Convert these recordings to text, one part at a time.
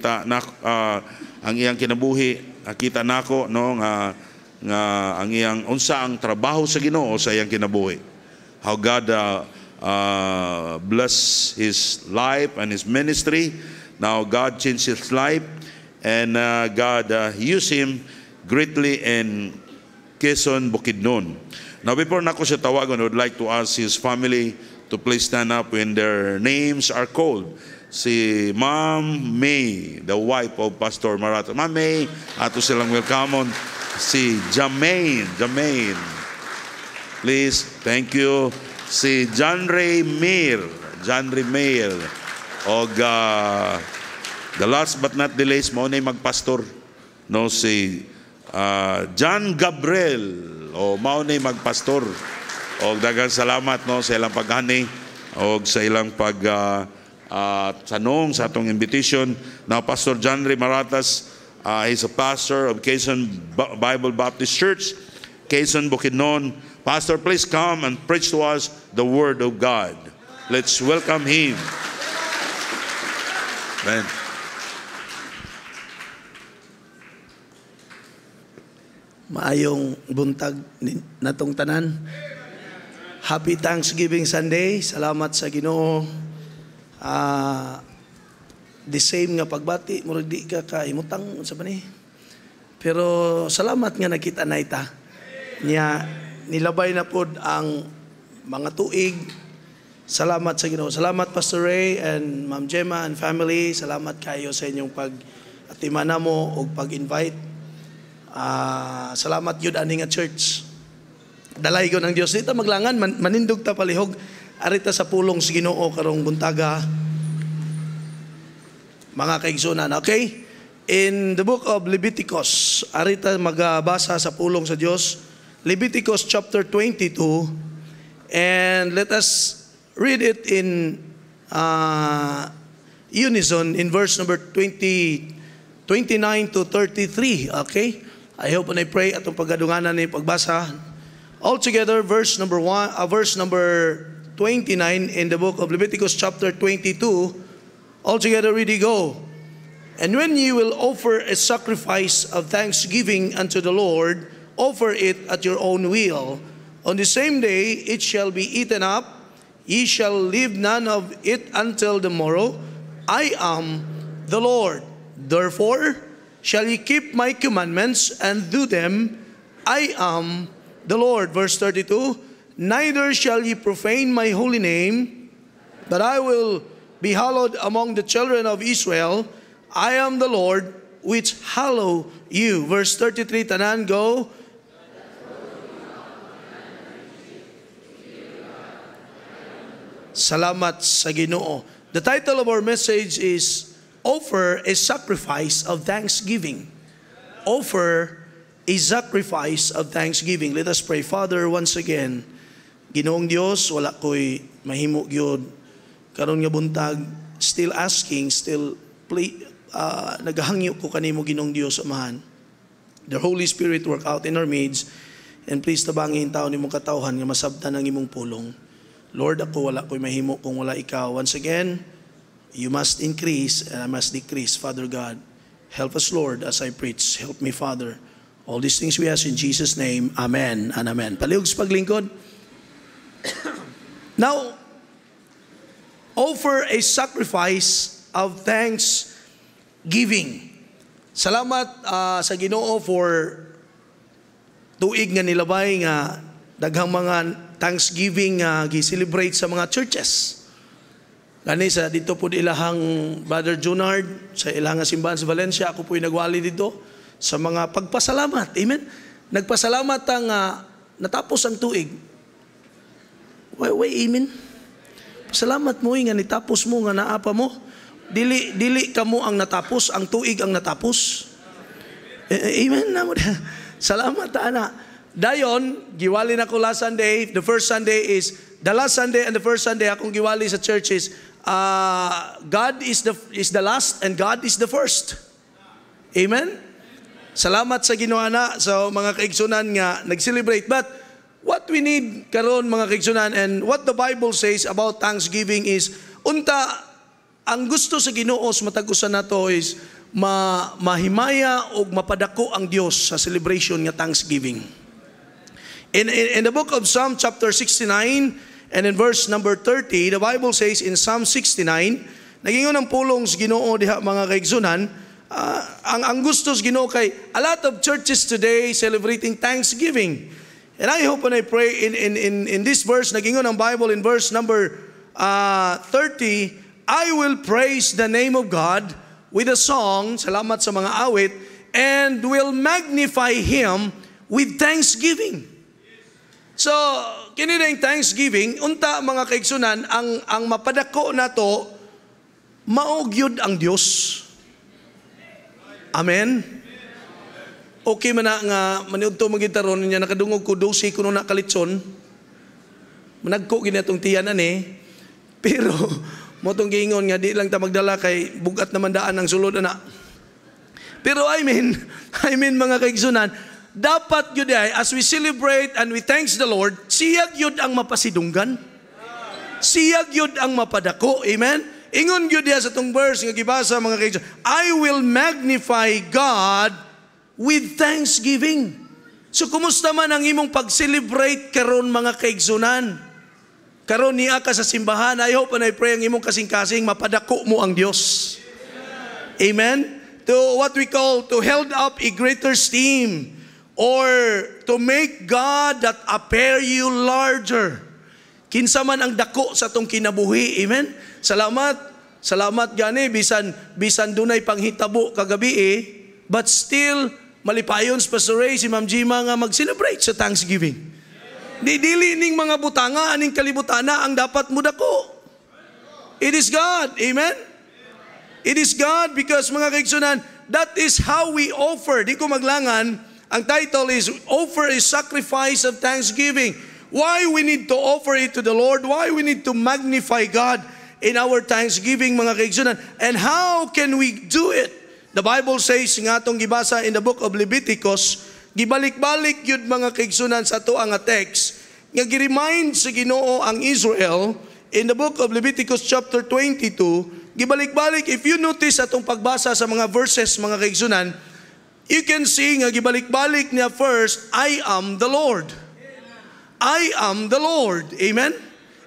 ta na uh, ah, ang iyang kinabuhi nakita nako no nga nga ang iyang unsa ang trabaho sa Ginoo sa iyang kinabuhi how God uh, uh, bless his life and his ministry now God changed his life and uh, God uh, used him greatly in Quezon Bukidnon now before nako siya tawagon I would like to ask his family to please stand up when their names are called si Ma'am May, the wife of Pastor Marato. Ma'am May, ato silang welcome on si Jamaine. Jamaine. Please, thank you. Si John Ray Mir. John Ray Mir. O uh, the last but not the least, mo na magpastor. No, si uh, John Gabriel. O mao na magpastor. O dagang salamat no sa ilang paghani o sa ilang pag uh, uh, tanong sa atong invitation. Now, Pastor John Ray Maratas uh, he's a pastor of Quezon Bible Baptist Church, Quezon, Bukidnon. Pastor, please come and preach to us the Word of God. Let's welcome him. Amen. Maayong buntag natong tanan. Happy Thanksgiving Sunday. Salamat sa Ginoo uh, the same nga pagbati, murag di ka kaimutang, sa ba Pero salamat nga nakita na ita. Niya, nilabay na pod ang mga tuig. Salamat sa Ginoo. Salamat Pastor Ray and Ma'am Gemma and family. Salamat kayo sa inyong pag atimana mo o pag-invite. Uh, salamat yun ani nga church. Dalay ko ng Dios. Dito maglangan, man, manindog ta palihog Arita sa pulong si Ginoo karong buntaga. Mga kaigsoonan okay? In the book of Leviticus, arita magabasa sa pulong sa Dios. Leviticus chapter 22 and let us read it in uh, unison in verse number 20 29 to 33, okay? I hope and I pray atong paggadunganan ni pagbasa. all together verse number 1, uh, verse number 29 in the book of Leviticus chapter 22. Altogether, ready go. And when ye will offer a sacrifice of thanksgiving unto the Lord, offer it at your own will. On the same day it shall be eaten up. Ye shall leave none of it until the morrow. I am the Lord. Therefore shall ye keep my commandments and do them. I am the Lord. Verse 32 Neither shall ye profane my holy name, but I will be hallowed among the children of Israel. I am the Lord which hallow you. Verse 33, Tanan, go. Salamat sa Ginoo. The title of our message is Offer a Sacrifice of Thanksgiving. Offer a Sacrifice of Thanksgiving. Let us pray. Father, once again, Ginoong Dios, wala ko'y mahimo gyud karon nga buntag still asking, still play, uh, ah, nagahangyo ko kanimo Ginoong Dios amahan. The Holy Spirit work out in our midst and please tabangi in taon imong katawhan nga masabtan ang imong pulong. Lord, ako wala ko'y mahimo kung wala ikaw. Once again, you must increase and I must decrease. Father God, help us, Lord, as I preach. Help me, Father. All these things we ask in Jesus' name. Amen and amen. Paliog sa paglingkod. Now, offer a sacrifice of thanks giving. Salamat uh, sa Ginoo for tuig nga nilabay nga daghang mga Thanksgiving nga uh, gi-celebrate sa mga churches. Gani sa dito po ilahang Brother Junard sa ilang simbahan sa Valencia ako po nagwali dito sa mga pagpasalamat. Amen. Nagpasalamat ang uh, natapos ang tuig Why, why amen? Salamat mo eh, nga nitapos mo nga naapa mo. Dili dili kamo ang natapos, ang tuig ang natapos. E, eh, amen eh, na mo. Salamat ta ana. Dayon, giwali na ko last Sunday. The first Sunday is the last Sunday and the first Sunday akong giwali sa churches. is uh, God is the is the last and God is the first. Amen. Salamat sa Ginoo na so, mga kaigsunan nga nag-celebrate but What we need karon mga kaigsoonan and what the Bible says about thanksgiving is unta ang gusto sa Ginoo sa matag nato is ma mahimaya o mapadako ang Dios sa celebration nga Thanksgiving. In, in, in the book of Psalm chapter 69 and in verse number 30, the Bible says in Psalm 69, nagingon ang pulong sa Ginoo diha mga kaigsoonan, uh, ah, ang ang gusto sa Ginoo kay a lot of churches today celebrating Thanksgiving. And I hope when I pray in, in, in, in this verse, nagingon ang Bible in verse number uh, ah, 30, I will praise the name of God with a song, salamat sa mga awit, and will magnify Him with thanksgiving. So, kini yung thanksgiving, unta mga kaigsunan, ang, ang mapadako na to, maugyod ang Diyos. Amen? okay man na nga maniudto magitaron niya nakadungog ko 12 kuno na kalitson managko gid atong tiyanan eh pero mo tong giingon nga di lang ta magdala kay bugat naman daan ang sulod ana pero I mean I mean mga kaigsunan dapat yun ay as we celebrate and we thanks the Lord siyag yun ang mapasidunggan siyag yun ang mapadako amen Ingon gyud sa tong verse nga gibasa mga kaigsunan I will magnify God with thanksgiving. So kumusta man ang imong pag-celebrate karon mga kaigsunan? Karon niya ka sa simbahan, I hope and I pray ang imong kasing-kasing mapadako mo ang Dios. Amen. To what we call to held up a greater esteem or to make God that appear you larger. Kinsa man ang dako sa tong kinabuhi. Amen. Salamat. Salamat gani bisan bisan dunay panghitabo kagabi eh, but still Malipayon si Pastor si Ma'am Jima nga mag-celebrate sa Thanksgiving. Di dili ning mga butanga aning kalibutana ang dapat mo dako. It is God. Amen? It is God because mga kaigsunan, that is how we offer. Di ko maglangan, ang title is Offer a Sacrifice of Thanksgiving. Why we need to offer it to the Lord? Why we need to magnify God in our thanksgiving, mga kaigsunan? And how can we do it? The Bible says nga tong gibasa in the book of Leviticus, gibalik-balik yun mga kaigsunan sa to ang text, nga giremind sa si Ginoo ang Israel in the book of Leviticus chapter 22, gibalik-balik, if you notice atong pagbasa sa mga verses mga kaigsunan, you can see nga gibalik-balik niya first, I am the Lord. I am the Lord. Amen?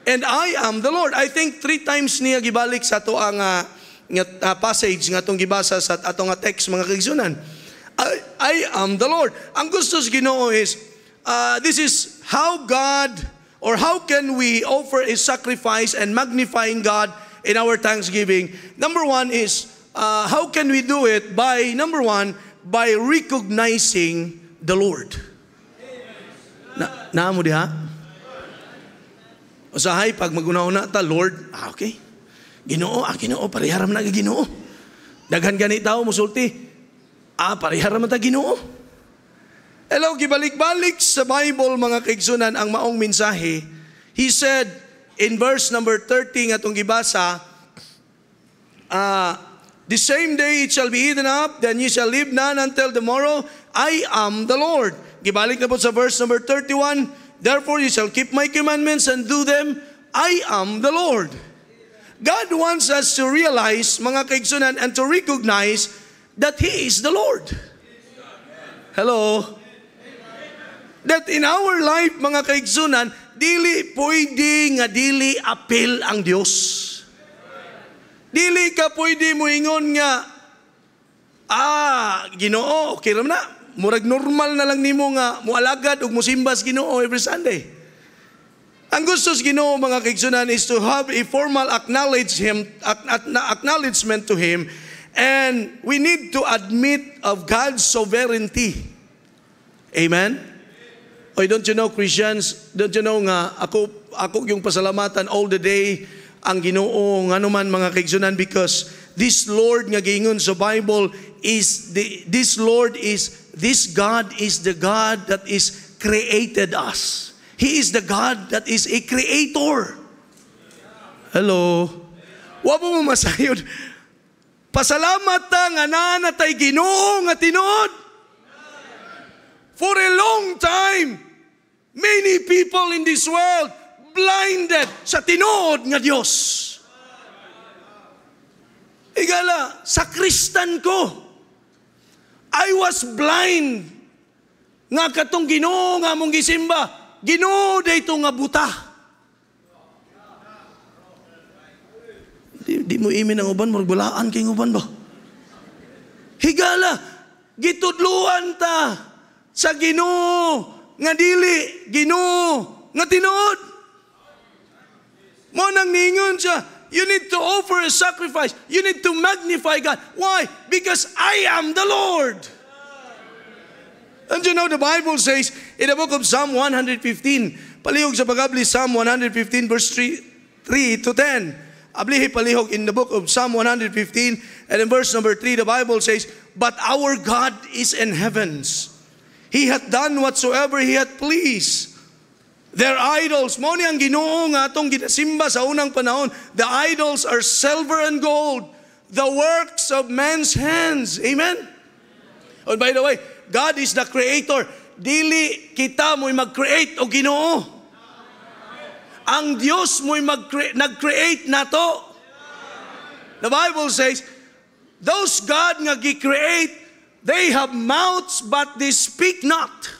And I am the Lord. I think three times niya gibalik sa to ang uh, nga uh, passage nga atong gibasa sa atong nga text mga kagisunan. I, I am the Lord. Ang gusto sa Ginoo is uh, this is how God or how can we offer a sacrifice and magnifying God in our thanksgiving. Number one is uh, how can we do it by number one by recognizing the Lord. Na, naamo diha? hay, pag maguna-una ta Lord. Ah, okay. Ginoo, ah, ginoo, pariharam na ginoo. Daghan gani tao, musulti. Ah, pariharam na ginoo. Hello, gibalik-balik sa Bible, mga kaigsunan, ang maong mensahe. He said, in verse number 13, nga itong gibasa, ah, The same day it shall be eaten up, then ye shall live none until the morrow. I am the Lord. Gibalik na po sa verse number 31, Therefore you shall keep my commandments and do them. I am the Lord. God wants us to realize, mga kaigsunan, and to recognize that He is the Lord. Hello? That in our life, mga kaigsunan, dili pwede nga dili apil ang Dios. Dili ka pwede mo ingon nga, ah, ginoo, okay lang na. Murag normal na lang nimo nga, mualagad o musimbas ginoo every Sunday. Ang gusto sa Ginoo mga kaigsunan is to have a formal acknowledge him acknowledgement to him and we need to admit of God's sovereignty. Amen. Oy, don't you know Christians, don't you know nga ako ako yung pasalamatan all the day ang Ginoo nganuman mga kaigsunan because this Lord nga giingon sa Bible is the, this Lord is this God is the God that is created us. He is the God that is a creator. Hello? Wa mo masayod. Pasalamat ta nga nanatay ginoo nga tinod. For a long time, many people in this world blinded sa tinod nga Diyos. Igala, sa Kristan ko, I was blind nga katong ginoo nga among gisimba Ginoo dayto nga buta. Di, di mo imin ang uban, murgulaan kay uban ba? Higala, gitudluan ta sa Ginoo nga dili Ginoo nga tinuod. Mo nang ningon siya, You need to offer a sacrifice. You need to magnify God. Why? Because I am the Lord. And you know, the Bible says in the book of Psalm 115, palihog sa pagabli, Psalm 115 verse 3, 3 to 10. Ablihi palihog in the book of Psalm 115 and in verse number 3, the Bible says, But our God is in heavens. He hath done whatsoever He hath pleased. Their idols, mo ni ang ginoo nga atong ginasimba sa unang panahon, the idols are silver and gold, the works of man's hands. Amen? And oh, by the way, God is the creator. Dili kita mo'y mag-create o ginoo. Ang Diyos mo'y nag-create na to. The Bible says, Those God nga gi-create, they have mouths but they speak not.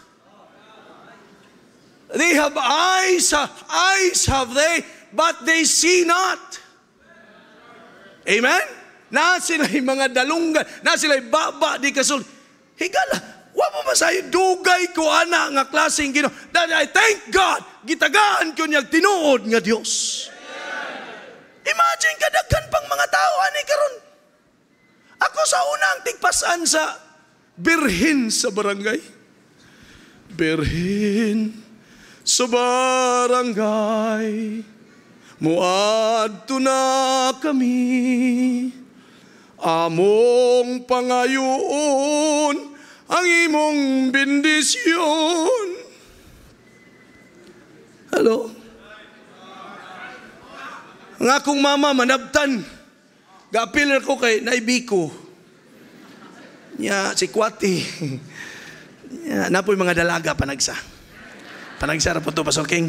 They have eyes, eyes have they, but they see not. Amen? Na sila'y mga dalungan, na sila'y baba, di kasulod. Higala, wa mo masayo dugay ko ana nga klaseng gino. That I thank God, gitagaan ko niya tinuod nga Dios. Imagine kadaghan pang mga tao ani karon. Ako sa unang tigpasan sa birhin sa barangay. Birhin sa barangay. Muad na kami among pangayoon ang imong bendisyon. Hello? Ang akong mama, manabtan. Gapil ko kay naibiko. Nya, si Kwati. Nya, napoy mga dalaga panagsa. Panagsa ra po ito, Pastor King.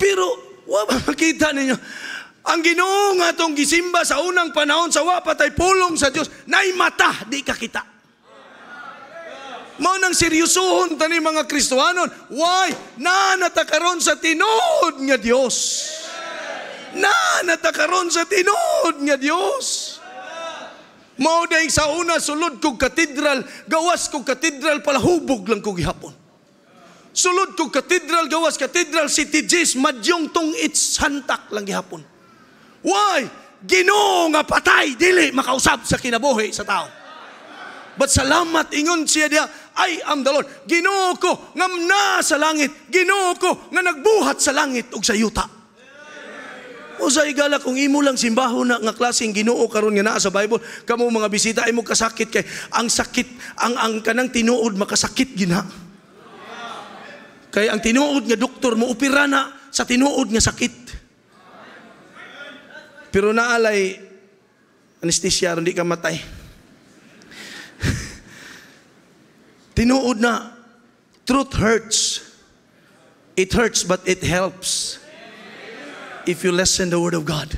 Pero, wala makita ninyo. Ang ginoo nga tong gisimba sa unang panahon sa wapatay pulong sa Dios nay mata di ka kita. Mao nang seryosohon tani mga Kristohanon, why na natakaron sa tinuod nga Dios? Na natakaron sa tinuod nga Dios. Mao day sa una sulod kog katedral, gawas kog katedral pala hubog lang kog gihapon. Sulod kog katedral, gawas katedral City Jesus, madyong tong it's hantak lang gihapon. Why? Ginoo nga patay, dili makausab sa kinabuhi sa tao. But salamat ingon siya dia, I am the Lord. Ginoo ko nga na sa langit, Ginoo ko nga nagbuhat sa langit ug sa yuta. O sa igala kung imo lang simbaho na nga klaseng Ginoo karon nga naa sa Bible, kamo mga bisita ay kasakit kay ang sakit ang ang kanang tinuod makasakit gina. Kay ang tinuod nga doktor mo opera na sa tinuod nga sakit. Pero naalay, anesthesia, hindi ka matay. Tinuod na, truth hurts. It hurts but it helps. If you listen the word of God.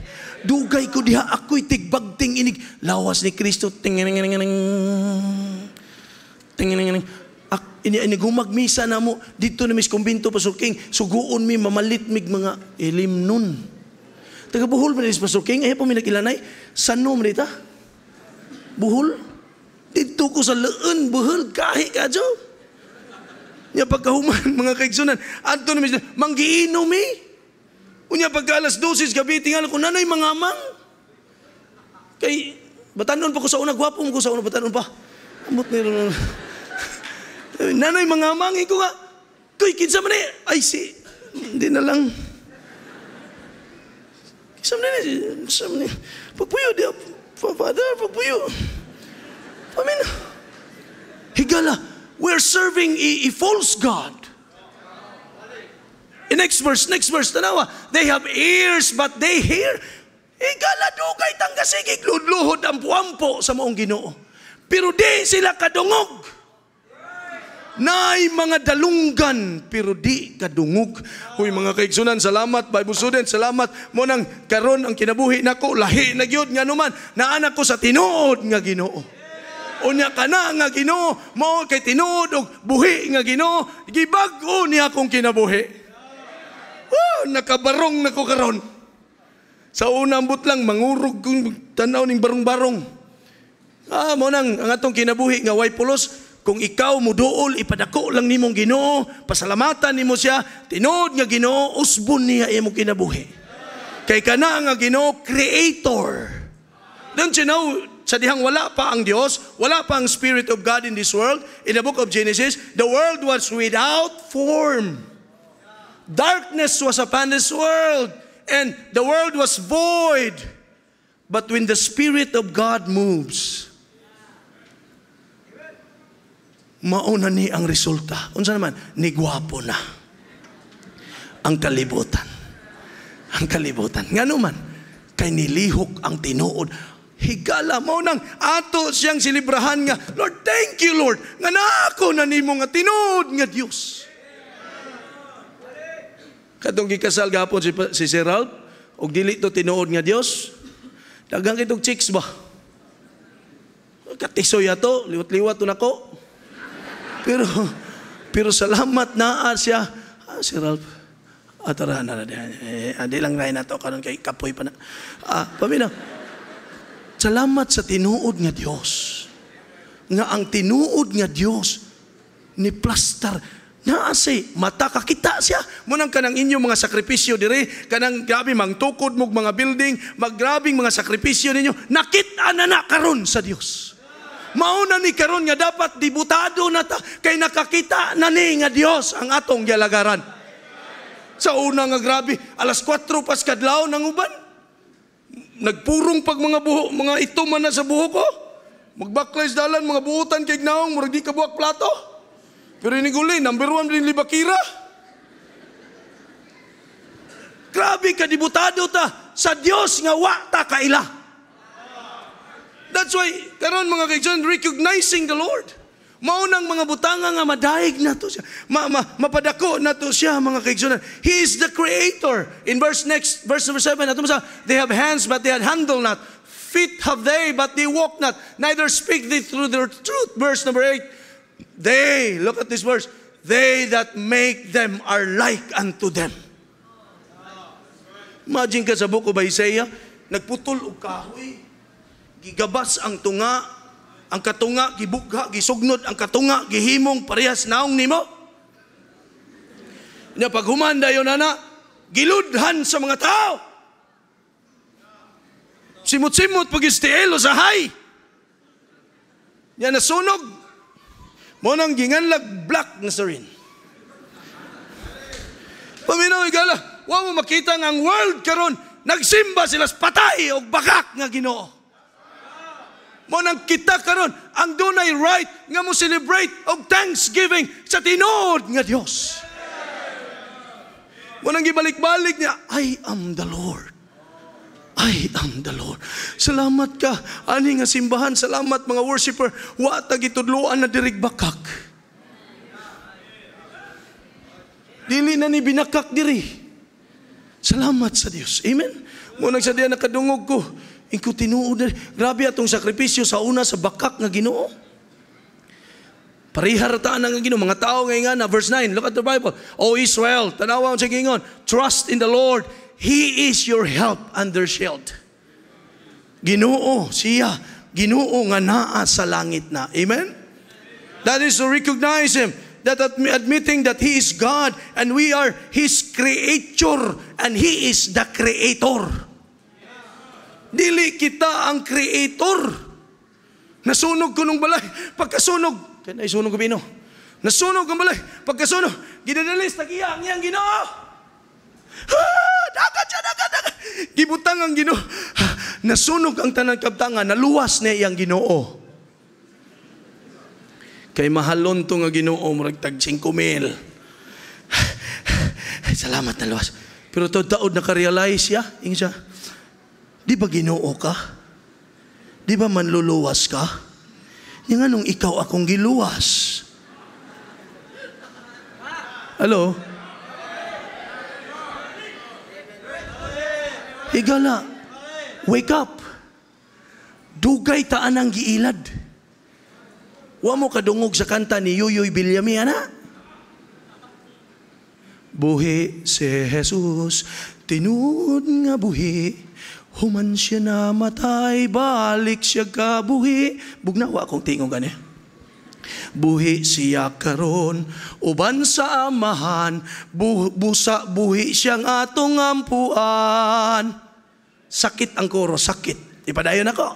Dugay ko diha ako'y tigbagting inig. Lawas ni Kristo. Tingininginingining. Tinginingining. Ak, ini, na mo. Dito na mis kumbinto pa Suguon mi mamalit mga ilim Taga Bohol man Pastor King. Ayaw pa may nakilanay. Sano man Buhol? Dito ko sa leen, Bohol, kahi ka dyan. Niya pagkahuman, mga kaigsunan. Anto naman manggiinom eh. Unya pagka alas 12 gabi, tingal ko, nanay mga amang. Kay, batanon pa ko sa una, gwapo mo ko sa una, batanon pa. Amot na yun. nanay mga amang, ikaw ka. Kuy, kinsa man eh. Ay, si, hindi na lang. Some Isam some ni, isam ni. Pagpuyo for Father, I mean, Higala, we're serving a, a false God. In next verse, next verse, tanawa, they have ears but they hear. Higala, dugay tangkasigig, ludluhod ang puampo sa moong ginoo. Pero di sila kadungog. Nay mga dalunggan pero di kadungog. Hoy mga kaigsunan, salamat Bible student, salamat mo nang karon ang kinabuhi nako lahi na gyud nga numan na ko sa tinuod nga Ginoo unya ka na nga Ginoo mao kay tinuod og buhi nga Ginoo gibag-o niya akong kinabuhi oh, nakabarong na ko karon sa unang butlang mangurog kong tanaw ning barong-barong ah mo nang ang atong kinabuhi nga way pulos kung ikaw mo duol, ipadako lang nimong ginoo, pasalamatan nimo siya, tinood nga ginoo, usbon niya imo kinabuhi. Kay kana nga ginoo, creator. Don't you know, sa dihang wala pa ang Dios, wala pa ang Spirit of God in this world, in the book of Genesis, the world was without form. Darkness was upon this world, and the world was void. But when the Spirit of God moves, mauna ni ang resulta. Unsa naman? Ni Nigwapo na. Ang kalibutan. Ang kalibutan. Nga naman, kay nilihok ang tinuod. Higala mo nang ato siyang silibrahan nga, Lord, thank you, Lord, nga naako na nimo nga tinuod nga Dios. Katong gikasal gapon si, si Gerald, og dili to tinuod nga Dios, daghang kitong chicks ba? Katisoy ato, liwat-liwat to nako. Pero, pero salamat na siya. Ah, si Ralph, At ah, atara na na eh, Adi lang na to. karon kay kapoy pa na. Ah, pamina. Salamat sa tinuod nga Diyos. Nga ang tinuod nga Diyos ni plaster Naa si mata kita siya. Munang kanang inyo mga sakripisyo dire, kanang grabe mangtukod mo mga building, maggrabing mga sakripisyo ninyo, nakita na na karon sa Diyos. Mauna ni karon nga dapat dibutado na ta, kay nakakita na ni nga Dios ang atong gyalagaran. Sa una nga grabe, alas 4 pas kadlaw nang uban. Nagpurong pag mga buho, mga ituman na sa buho ko. Magbaklays dalan, mga buutan kay gnaong, murag di ka buwak plato. Pero guli number 1 din libakira. Grabe ka dibutado ta sa Dios nga wa ta kaila. That's why, karon mga kaigsyon, recognizing the Lord. Maunang mga butanga nga madayig na to siya. Ma, ma, mapadako na to siya mga kaigsunan. He is the creator. In verse next, verse number 7, ato sa, they have hands but they had handle not. Feet have they but they walk not. Neither speak they through their truth. Verse number 8, they, look at this verse, they that make them are like unto them. Imagine ka sa buko ba Isaiah, nagputol o kahoy gigabas ang tunga, ang katunga gibugha, gisugnod ang katunga, gihimong parehas naong nimo. Nya paghuman dayon ana, giludhan sa mga tao. Simot-simot pag istielo sa hay. Nya nasunog. Mo nang ginganlag black na sarin. Paminaw igala, wa mo makita nga ang world karon nagsimba sila sa patay o bakak nga Ginoo mo nang kita karon ang dunay right nga mo celebrate og thanksgiving sa tinuod nga Dios. Mo nang gibalik-balik niya, I am the Lord. I am the Lord. Salamat ka, ani nga simbahan. Salamat mga worshiper. Wa ta gitudloan na dirig bakak. Dili na ni binakak diri. Salamat sa Dios. Amen. Mo nagsadya nakadungog ko. Ikaw tinuod. Grabe atong sakripisyo sa una sa bakak nga ginoo. Parihar taan ginoo. Mga tao nga nga na, verse 9, look at the Bible. O Israel, tanawa ang sa gingon, trust in the Lord. He is your help and their shield. Ginoo, siya. Ginoo nga naa sa langit na. Amen? That is to recognize Him. That admitting that He is God and we are His creature and He is the Creator. Dili kita ang creator. Nasunog ko nung balay. Pagkasunog, kaya sunog ko bino. Nasunog ang balay. Pagkasunog, ginanalis, nagiyang yang ginoo. Ha! dagat siya, dagat, dagat. Gibutang ang ginoo. Ah, nasunog ang tanang kabtangan, naluwas na iyang ginoo. Kay mahalon to nga ginoo, maragtag 5 mil. Salamat naluwas. Pero to daod nakarealize siya, ing siya, Di ba ginoo ka? Di ba manluluwas ka? Yung anong ikaw akong giluwas? Hello? Igala. wake up. Dugay taan ang giilad. Wa mo kadungog sa kanta ni Yuyoy Bilyami, anak. Buhi si Jesus, tinuod nga buhi. Human siya namatay, balik siya kabuhi. Bugnawa akong tingong gani. Buhi siya karon, uban sa amahan, bu busa buhi siyang atong ampuan. Sakit ang koro, sakit. Ipadayon ako.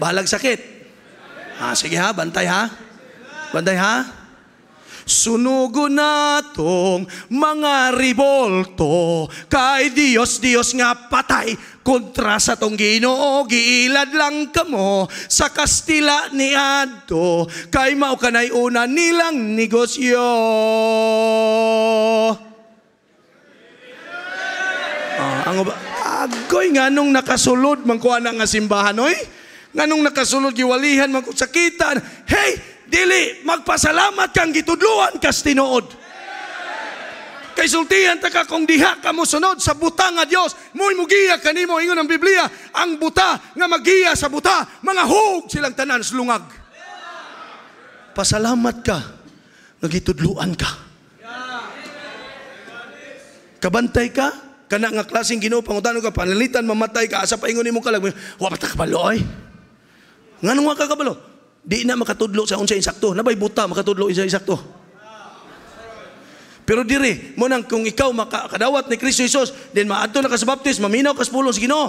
Balag sakit. Ha, sige ha, bantay ha. Bantay ha. Sunugo natong mga ribolto kay Dios Dios nga patay kontra sa tong Ginoo giilad lang kamo sa Kastila ni adto kay mao kanay una nilang negosyo ah, ang agoy nga nung nakasulod mangkuha na nga simbahan oy nganong nakasulod giwalihan man sakitan hey dili magpasalamat kang gitudluan kas tinuod Kay sultihan ta ka kung diha ka mo sunod sa buta nga Dios, mo'y mugiya kanimo ingon ang Biblia, ang buta nga magiya sa buta, mga hug silang tanan slungag. Pasalamat ka nga ka. Kabantay ka kana nga klaseng Ginoo pangutan ka panalitan mamatay ka asa paingon nimo kalag wa pa ta kabalo ay. Nganong wa ka kabalo? Di na makatudlo sa unsay insakto. Nabay buta makatudlo sa insakto. Pero dire, mo nang kung ikaw makadawat ni Kristo Jesus, then maadto na ka sa baptis, maminaw ka sa pulong sa Ginoo.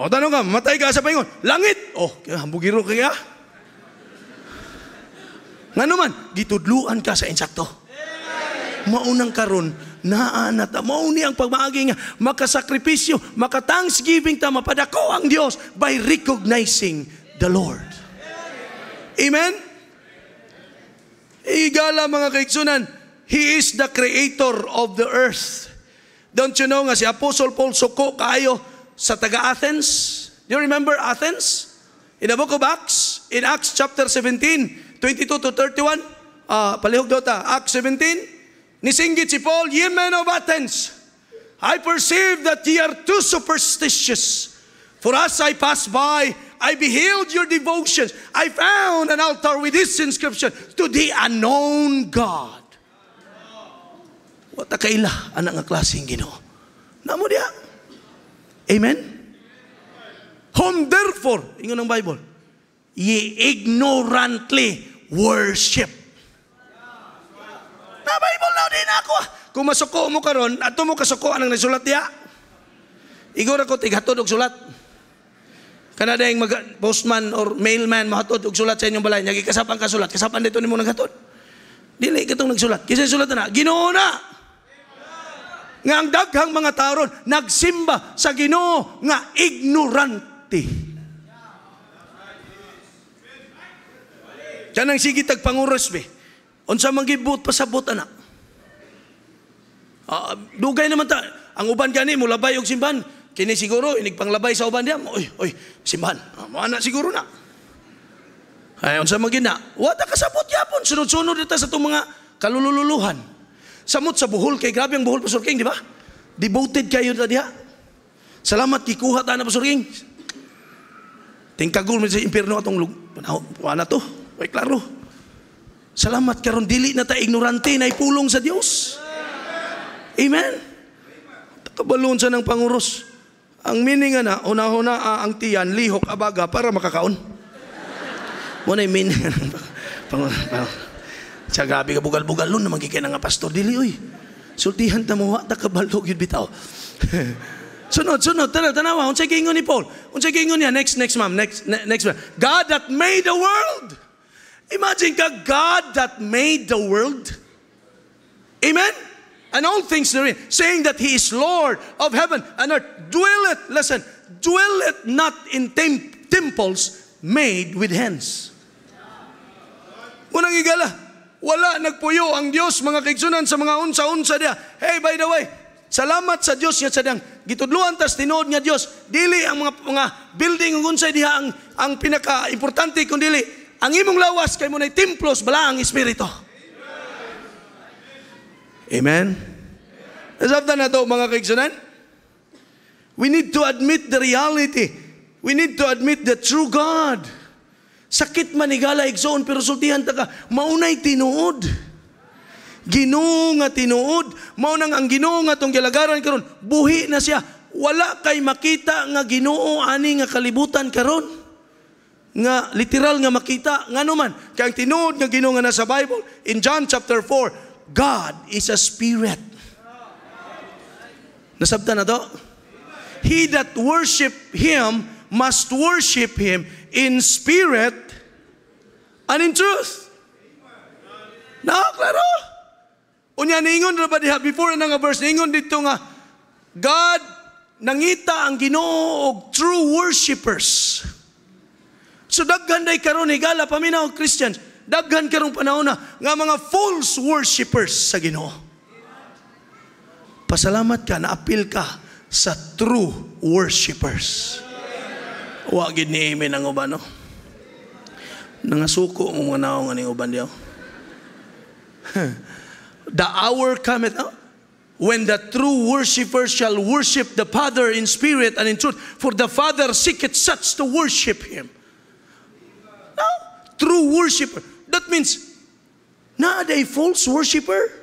O tanong ka, matay ka sa paingon, langit. Oh, kaya hambugiro kaya. Nga naman, gitudluan ka sa insakto. Maunang karon, naa ta. Mauni ang pagmaagi nga, makasakripisyo, makatangsgiving ta, mapadako ang Dios by recognizing the Lord. Amen? Igala mga kaiksunan, He is the creator of the earth. Don't you know nga si Apostle Paul suko kayo sa taga Athens? Do you remember Athens? In the book of Acts, in Acts chapter 17, 22 to 31, uh, ah, palihog daw ta, Acts 17, nisinggit si Paul, Ye men of Athens, I perceive that ye are too superstitious. For as I passed by, I beheld your devotions. I found an altar with this inscription, To the unknown God. O takaila, anak nga klaseng ginoo. Namo diya. Amen? Whom therefore, ingon ang Bible, ye ignorantly worship. Na Bible na din ako. Ah. Kung masuko mo karon, ato mo kasukoan ang nasulat diya. Igor ako tighatod og sulat. Kana dayang mag postman or mailman mahatod og sulat sa inyong balay, nagikasapang ka sulat, kasapan dito nimo naghatod. Dili katong nagsulat. Kisa sulat na, Ginoo na nga ang daghang mga taron nagsimba sa Ginoo nga ignorante. Kanang sige tag panguros be. Unsa man gibot pasabot ana? Uh, ah, dugay naman ta ang uban gani mula bay og simbahan kini siguro inig panglabay sa uban diya oy oy simbahan ah, mo uh, ana siguro na ay unsa man gina wa ta kasabot yapon sunod-sunod ta sa tong mga kalululuhan Samot sa buhol kay grabe ang buhol Pastor King, di ba? Devoted kayo na diha. Salamat kikuha ta na Pastor King. Tingkagul sa impierno atong lug. Panahon na to. Way klaro. Salamat karon dili na ta ignorante na ipulong sa Dios. Amen. Takabalon sa ng pangurus. Ang meaning na, una-una ah, ang tiyan, lihok, abaga, para makakaon. Muna yung meaning. Panguros. Sa gabi ka bugal-bugal nun, naman nga pastor, dili oy. Sultihan ta mo, ta kabalog yun bitaw. sunod, sunod, tanaw, tanawa, unsay giingon ni Paul. Unsay giingon niya, next, next ma'am, next, ne, next ma'am. God that made the world. Imagine ka, God that made the world. Amen? And all things therein, saying that He is Lord of heaven and earth. Dwell it, listen, dwell it not in tem- temples made with hands. Unang igala, wala nagpuyo ang Diyos, mga kaigsunan sa mga unsa-unsa dia. Hey, by the way, salamat sa Dios nga sadang gitudluan tas tinuod nga Diyos. dili ang mga mga building ug unsa diha ang ang pinaka importante kun dili ang imong lawas kay mo nay templos bala ang espiritu. Amen. Nasabtan na to mga kaigsunan? We need to admit the reality. We need to admit the true God. Sakit man manigala igsoon pero sultihan ta ka maunay tinuod. Ginoo nga tinuod, mao nang ang Ginoo nga tong gilagaran karon, buhi na siya. Wala kay makita nga Ginoo ani nga kalibutan karon nga literal nga makita ngano man kay ang tinuod nga Ginoo nga nasa Bible in John chapter 4 God is a spirit. Nasabtan na to? He that worship Him must worship Him in spirit and in truth. Na, klaro. Unya ningon ra ba diha before nang verse ningon dito nga God nangita ang Ginoo og true worshipers. So daghan day karon higala paminaw Christians, daghan karon panahon na nga mga false worshipers sa Ginoo. Pasalamat ka na apil ka sa true worshipers. Wa gid ni Amen ng uban, no? Nangasuko mo mga naong aning uban diyo. the hour cometh up ah, when the true worshippers shall worship the Father in spirit and in truth, for the Father seeketh such to worship Him. No? True worshiper. That means, not a false worshiper.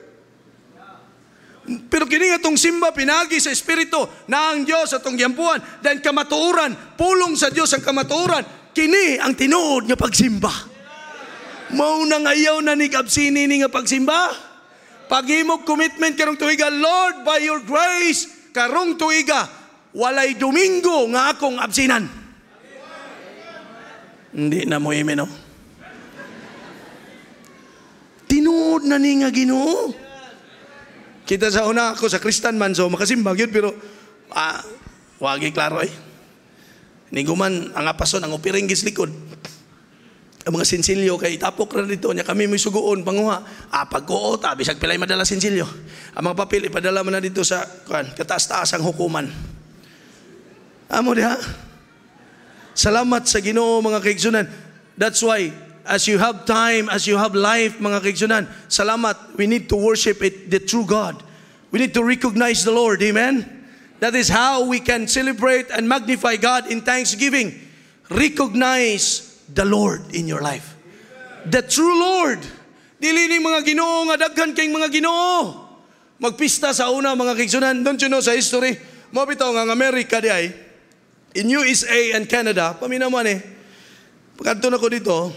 Pero kini nga simba pinagi sa espiritu na ang Dios atong giampuan dahil kamatuoran pulong sa Dios ang kamatuoran kini ang tinuod nga pagsimba. Mao nang ayaw na ni absini ni nga pagsimba. Paghimog commitment karong tuiga Lord by your grace karong tuiga walay domingo nga akong absinan. Hindi na mo imi Tinuod na ni nga Ginoo. Kita sa una ako sa Kristan man, so makasimbag yun, pero ah, wagi klaro eh. Niguman, ang apason, ang upiringgis likod. Ang mga sinsilyo, kay itapok na dito niya, kami may suguon, panguha. Ah, pagkuot, ah, bisag pilay madala sinsilyo. Ang mga papil, ipadala mo na dito sa kan, kataas-taas ang hukuman. Amo diha? Salamat sa ginoo mga kaigsunan. That's why, as you have time, as you have life, mga kaigsunan, salamat. We need to worship it, the true God. We need to recognize the Lord. Amen? That is how we can celebrate and magnify God in thanksgiving. Recognize the Lord in your life. The true Lord. Dili ni mga ginoo nga daghan kay mga ginoo. Magpista sa una mga kigsunan. Don't you know sa history? Mo bitaw nga Amerika di ay in USA and Canada, paminaman eh. Pagkanto na ko dito,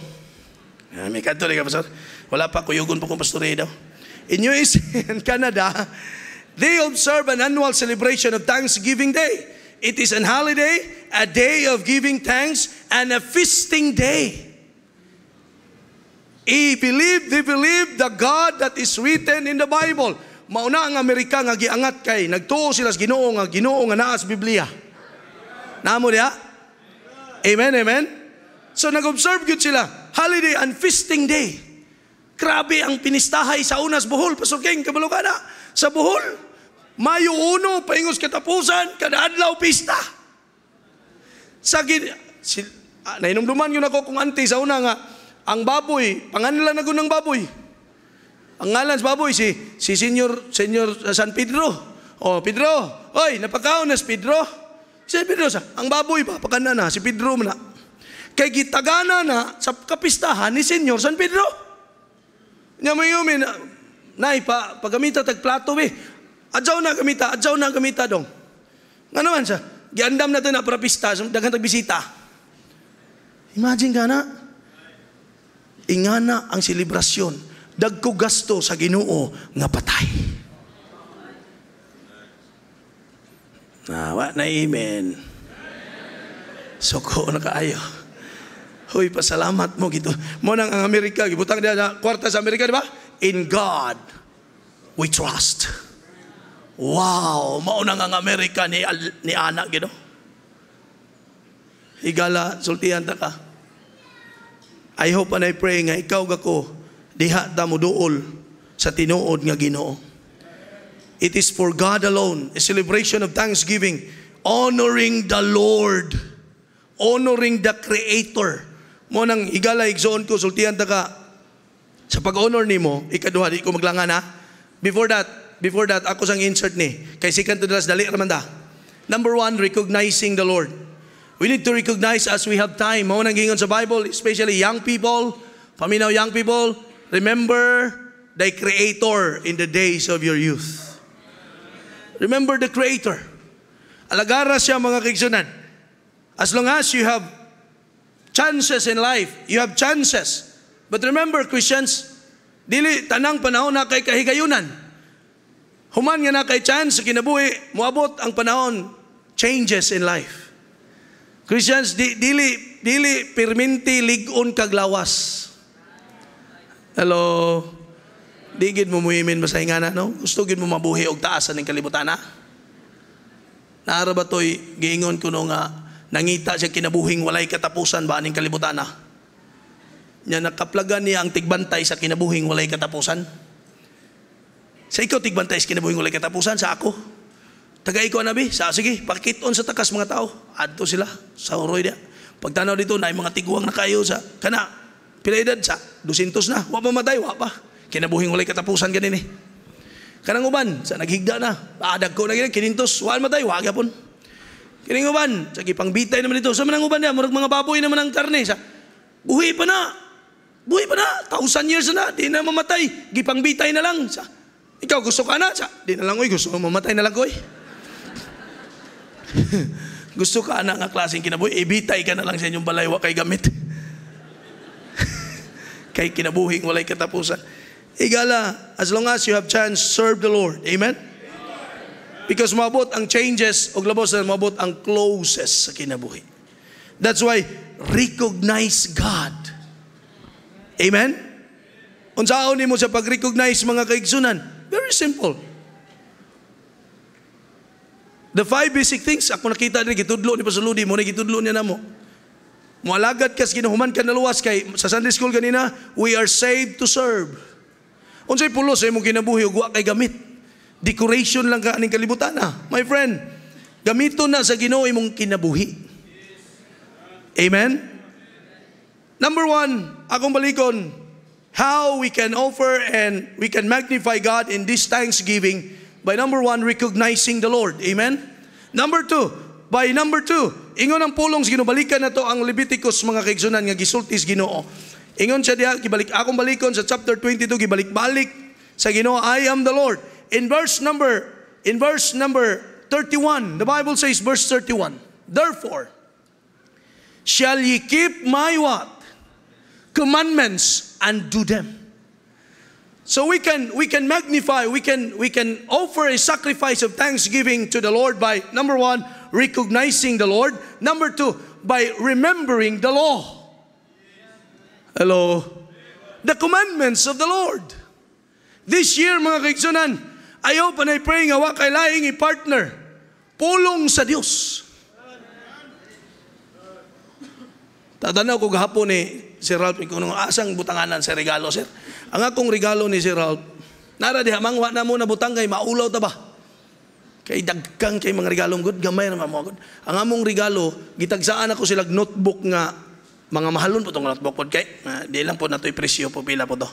Ah, may Catholic ka, Pastor. Wala pa, kuyugon pa kong pastore daw. In US and Canada, they observe an annual celebration of Thanksgiving Day. It is a holiday, a day of giving thanks, and a feasting day. I believe, they believe the God that is written in the Bible. Mauna ang Amerika nga giangat kay, nagtuo sila sa ginoo nga ginoo nga naas Biblia. Namo diya? Amen, amen? So nag-observe gud sila holiday and feasting day. Grabe ang pinistahay sa unas Bohol, Pastor King, Kabalugana. Sa Bohol, Mayo 1, paingos katapusan, kadaadlaw pista. Sa gin... Si, ah, nainumduman yun ako kung ante sa una nga, ang baboy, panganlan na ng baboy. Ang ngalan sa baboy, si, si Senyor, Senyor San Pedro. oh, Pedro, oy, napakaon si Pedro. Si Pedro, sa, ang baboy pa, pakanda na, si Pedro na. Kay gitagana na sa kapistahan ni Senyor San Pedro. Nya mo na, nay, pa, pagamita tag plato eh. Adjaw na gamita, adjaw na gamita dong. Nga naman sa, giandam na ito na para pista, daghang tagbisita. Imagine ka na, ingana ang selebrasyon, dagko gasto sa ginoo nga patay. Nawa na amen. So ko na kaayo. Hoy, pasalamat mo gitu. Mo nang ang Amerika, gibutang dia kwarta sa Amerika, di ba? In God we trust. Wow, mo nang ang Amerika ni ni anak gitu. Higala, sultihan ta ka. I hope and I pray nga ikaw gako diha ta mo duol sa tinuod nga Ginoo. It is for God alone, a celebration of thanksgiving, honoring the Lord, honoring the Creator mo nang igala igsoon ko sultihan ta ka sa pag-honor nimo ikaduha di ko maglangan ha before that before that ako sang insert ni kay second to the dali ramanda number one recognizing the Lord we need to recognize as we have time mo nang gingon sa Bible especially young people paminaw young people remember thy creator in the days of your youth remember the creator alagara siya mga kaigsunan as long as you have Chances in life. You have chances. But remember, Christians, dili tanang panahon na kay kahigayunan. Human nga na kay chance sa kinabuhi, moabot ang panahon changes in life. Christians, di, dili dili perminti ligon kag lawas. Hello. Di mo muhimin sa hingana no? Gusto gid mo mabuhi og taas aning kalibutan ha? Naara ba toy giingon ko no nga Nangita siya kinabuhing walay katapusan ba aning kalibutan na. Nya nakaplagan niya ang tigbantay sa kinabuhing walay katapusan. Sa ikaw tigbantay sa kinabuhing walay katapusan sa ako. Taga ikaw nabi, sa sige, pakiton sa takas mga tao. Adto sila sa uroy dia. Pagtanaw dito na mga tiguang na kayo sa kana pila edad sa 200 na, wa pa matay, wa pa. Kinabuhing walay katapusan ganin eh. Kanang uban sa naghigda na, adag ko na gid kinintos, wa matay, wa gapon Kining uban, sa sige pangbitay naman ito. Sa manang uban niya, murag mga baboy naman ang karne. Sa, buhi pa na. Buhi pa na. Thousand years na. Di na mamatay. Gipangbitay na lang. Sa, ikaw gusto ka na. Sa, di na lang, oy, gusto mo mamatay na lang ko, gusto ka na nga klaseng kinabuhi, ibitay eh, ka na lang sa inyong balay, wa kay gamit. kay kinabuhing walay katapusan. Igala, as long as you have chance, serve the Lord. Amen? Because mabot ang changes, o labos na mabot ang closes sa kinabuhi. That's why, recognize God. Amen? Unsaon ni mo sa pag-recognize mga kaigsunan? Very simple. The five basic things, ako nakita din, gitudlo ni Pasuludi, mo na gitudlo niya na mo. Mualagad kas ginuhuman ka naluwas kay sa Sunday school ganina, we are saved to serve. Unsay pulos ay eh, mo ginabuhi ug wa kay gamit. Decoration lang ka aning kalibutan na. Ah, my friend, gamito na sa ginoo imong kinabuhi. Amen? Number one, akong balikon, how we can offer and we can magnify God in this thanksgiving by number one, recognizing the Lord. Amen? Number two, by number two, ingon ang pulong, ginubalikan na to ang Leviticus mga kaigsunan nga gisultis ginoo. Ingon siya diha, gibalik, akong balikon sa chapter 22, gibalik-balik sa ginoo, I am the Lord. in verse number in verse number 31, the Bible says verse 31, therefore shall ye keep my what? Commandments and do them. So we can we can magnify, we can we can offer a sacrifice of thanksgiving to the Lord by number 1 recognizing the Lord, number 2 by remembering the law. Hello. The commandments of the Lord. This year mga kaigsunan, Ayaw pa na pray nga wa kay laing i-partner. Pulong sa Dios. Tadanaw ko gahapon ni Sir Ralph, kung asang butanganan sa regalo, Sir. Ang akong regalo ni Sir Ralph, nara diha, mangwa na mo na butang kay maulaw ta ba? Kay dagkang kay mga regalo, good, gamay na mga good. Ang among regalo, gitagsaan ako silag notebook nga, mga mahalon po itong notebook po. Kay, uh, di lang po na ito'y presyo po, pila po to.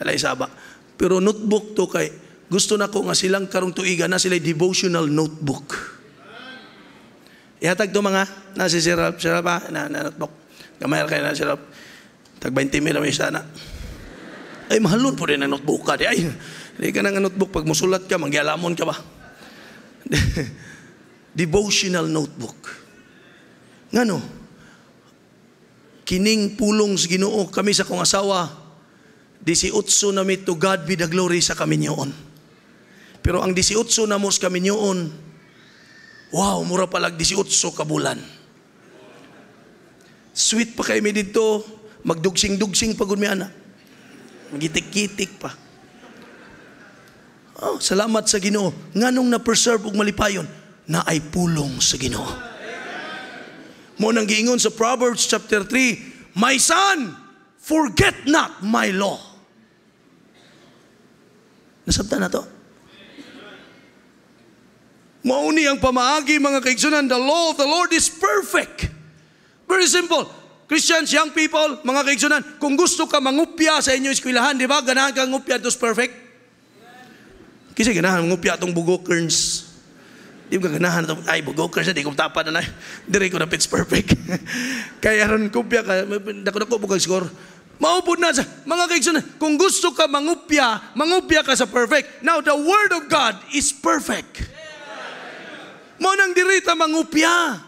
Halay saba. Pero notebook to kay, gusto na ko nga silang karong tuiga na sila devotional notebook. Ihatag to mga nasi sirap, pa ah, na, na notebook. Kamayal kayo na sirap. Tag 20 mil may sana. Ay, mahalon po rin ang notebook ka. Di, ay, hindi ka nang notebook. Pag musulat ka, mangyalamon ka ba? devotional notebook. Nga no? Kining pulong sa Ginoo kami sa kong asawa, 18 na mi to God be the glory sa kami niyoon. Pero ang 18 na mos kami noon, wow, mura palag 18 kabulan. Sweet pa kami dito, magdugsing-dugsing pagod mi anak. Magitik-kitik pa. Oh, salamat sa Ginoo. Nganong na-preserve og malipayon na ay pulong sa Ginoo. Mo nang giingon sa Proverbs chapter 3, My son, forget not my law. Nasabtan na to? Mauni ang pamaagi mga kaigsunan, the law of the Lord is perfect. Very simple. Christians, young people, mga kaigsunan, kung gusto ka mangupya sa inyo eskwilahan, di ba? Ganahan ka ngupya, tos perfect. Kasi ganahan mangupya itong bugokerns. Di ba ganahan itong, ay, bugokerns, di ko tapan na na. Di ko na it's perfect. Kaya ron kupya ka, dako na ko bukag score. Maupod na sa, mga kaigsunan, kung gusto ka mangupya, mangupya ka sa perfect. Now, the Word of God is perfect. Mo nang dirita mangupya.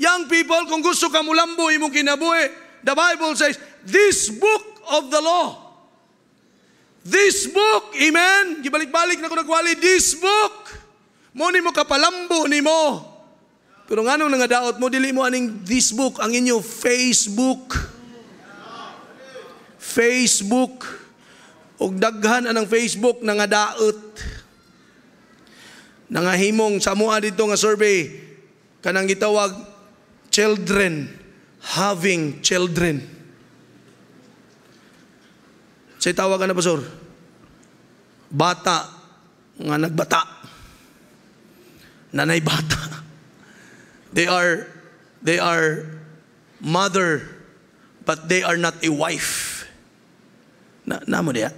Young people, kung gusto ka mulambo imong kinabuhi, the Bible says, this book of the law. This book, amen? Gibalik-balik na ko nagwali, this book. Mo ni mo kapalambo ni mo. Pero nga nung nangadaot mo, dili mo aning this book, ang inyo Facebook. Facebook. Og daghan anang Facebook nangadaot. Nangahimong sa amuha dito nga survey kanang gitawag children having children. Say tawag na pastor. Bata nga nagbata. Nanay bata. They are they are mother but they are not a wife. Na namo diya.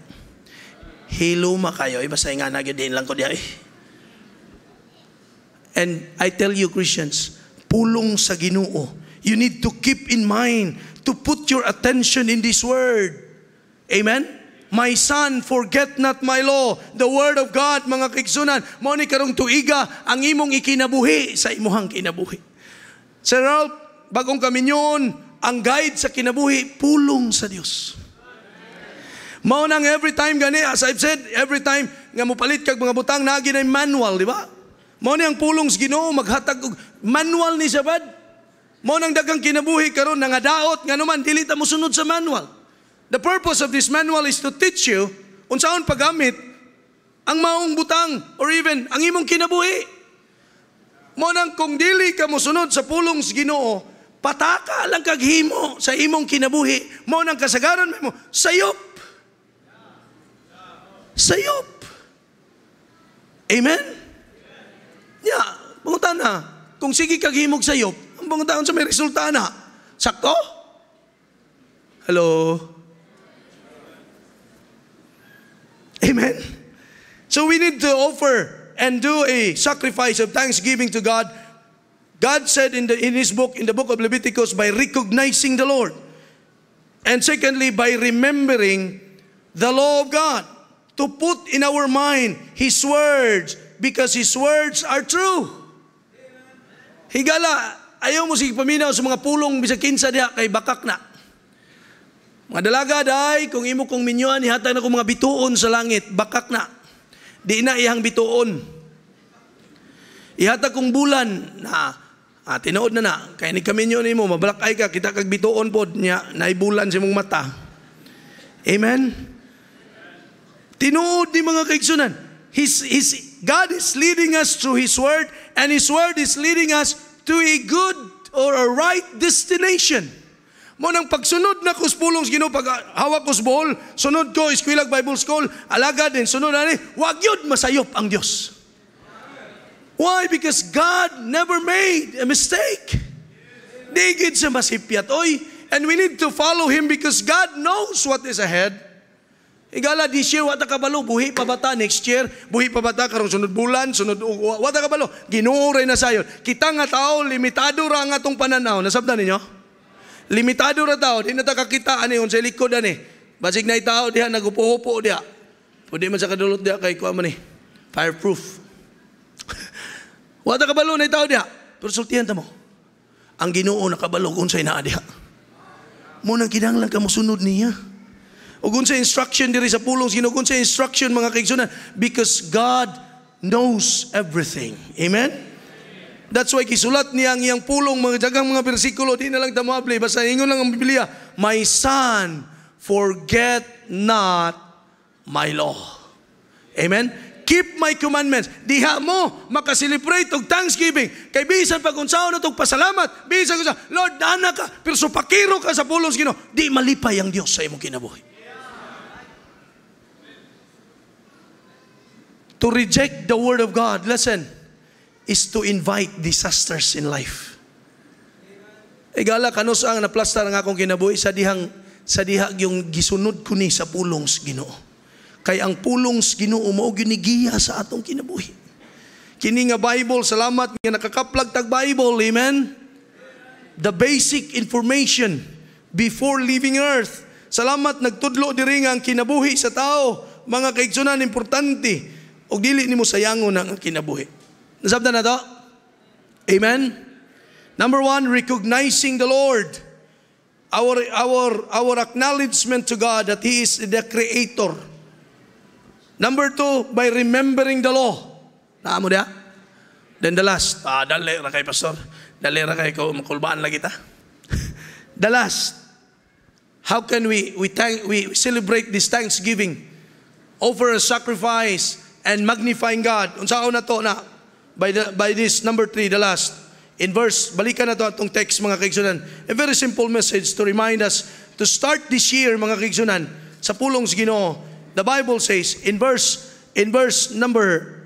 Hiluma kayo, ibasay nga na lang ko diya eh. And I tell you, Christians, pulong sa ginoo. You need to keep in mind to put your attention in this word. Amen? My son, forget not my law. The word of God, mga kiksunan. Mao ni karong tuiga ang imong ikinabuhi sa imuhang kinabuhi. Sir Ralph, bagong kami yun, ang guide sa kinabuhi, pulong sa Dios. Mao nang every time gani, as I've said, every time nga mupalit kag mga butang nagi na manual, di ba? Mao ni ang pulong sa Ginoo maghatag og manual ni Sabad. bad. Mao nang daghang kinabuhi karon nangadaot nga naman dili ta mosunod sa manual. The purpose of this manual is to teach you unsaon paggamit ang maong butang or even ang imong kinabuhi. Mao nang kung dili ka mosunod sa pulong sa Ginoo, pataka lang kag himo sa imong kinabuhi. Mao nang kasagaran mo, sayop. Sayop. Amen. Nya, yeah, pangutan na. Kung sige kaghimog sa iyo, ang pangutan sa may resulta na. Sakto? Hello? Amen? So we need to offer and do a sacrifice of thanksgiving to God. God said in, the, in his book, in the book of Leviticus, by recognizing the Lord. And secondly, by remembering the law of God. To put in our mind His words, because His words are true. Higala, ayaw mo sige paminaw sa mga pulong bisag kinsa diha kay bakak na. Mga dalaga day, kung imo kong minyuan, ihatag na ko mga bituon sa langit, bakak na. Di na ihang bituon. Ihatag kong bulan na ah, tinuod na na, kaya ni kaminyo ni mo, ay ka, kita kag bituon pod niya, ibulan si mong mata. Amen? Amen. Tinuod ni mga kaigsunan, his, his God is leading us through His Word, and His Word is leading us to a good or a right destination. Mo nang pagsunod na kuspulong gino pag ah, hawak ko ball, sunod ko Eskwela Bible School, alaga din sunod ani, wag yun masayop ang Dios. Why? Because God never made a mistake. Di sa masipyat oy, and we need to follow him because God knows what is ahead. Igala this year, wata kabalo, buhi pa bata next year, buhi pa bata karong sunod bulan, sunod wata kabalo, ginuuray na sayon. Kita nga tao, limitado ra nga tong pananaw. Nasabdan ninyo? Limitado ra tao, di na ta kakita ani unsa likod ani. Basig na tao diha nagupo-upo diha. Pwede man sa kadulot diha kay kuwa man ni. Fireproof. wata kabalo na tao diha. Pero sultihan ta mo. Ang Ginoo nakabalog unsay naa diha. Mo nang kinahanglan ka mosunod niya ug sa instruction diri sa pulong Ginoo sa instruction mga kaigsunan because God knows everything. Amen. That's why kisulat niya ang iyang pulong, mga dagang mga bersikulo, di na lang tamable, basta ingon lang ang Biblia, My son, forget not my law. Amen? Keep my commandments. Diha mo, makasilibrate og thanksgiving. Kay bisan pag unsaon natog pasalamat, bisan kung sa, Lord, dana ka, pero pakiro ka sa pulong Ginoo, di malipay ang Dios sa imong kinabuhi. To reject the Word of God, listen, is to invite disasters in life. Igala, eh, kanus ang naplastar nga akong kinabuhi sa dihang sa diha yung gisunod ko ni sa pulong Ginoo. Kay ang pulong Ginoo mao ginigiya sa atong kinabuhi. Kini nga Bible, salamat nga nakakaplag tag Bible, amen. The basic information before leaving earth. Salamat nagtudlo diri nga ang kinabuhi sa tao, mga kaigsunan importante o dili nimo sayangon ang kinabuhi. Nasabda na to? Amen? Number one, recognizing the Lord. Our, our, our acknowledgement to God that He is the Creator. Number two, by remembering the law. Naa mo dia? Then the last, ah, dali ra kay pastor. Dali ra kay ko makulbaan lagi ta. the last, how can we we thank we celebrate this Thanksgiving? Offer a sacrifice and magnifying God. Unsaon na to na by the, by this number three, the last. In verse, balikan na to atong text mga kaigsunan. A very simple message to remind us to start this year mga kaigsunan sa pulong sa Ginoo. The Bible says in verse in verse number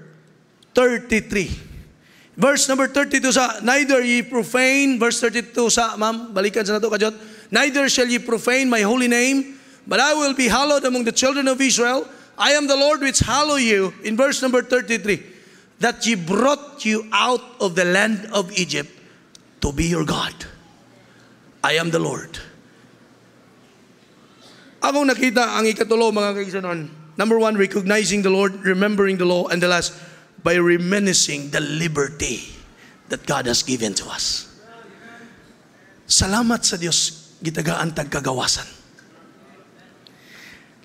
33. Verse number 32 sa, Neither ye profane, verse 32 sa, ma'am, balikan sa nato kajot, Neither shall ye profane my holy name, but I will be hallowed among the children of Israel. I am the Lord which hallow you, in verse number 33, that ye brought you out of the land of Egypt to be your God. I am the Lord. Akong nakita ang ikatulo mga kaisanon. Number one, recognizing the Lord, remembering the law, and the last, by reminiscing the liberty that God has given to us. Salamat sa Dios, gitagaan tagkagawasan.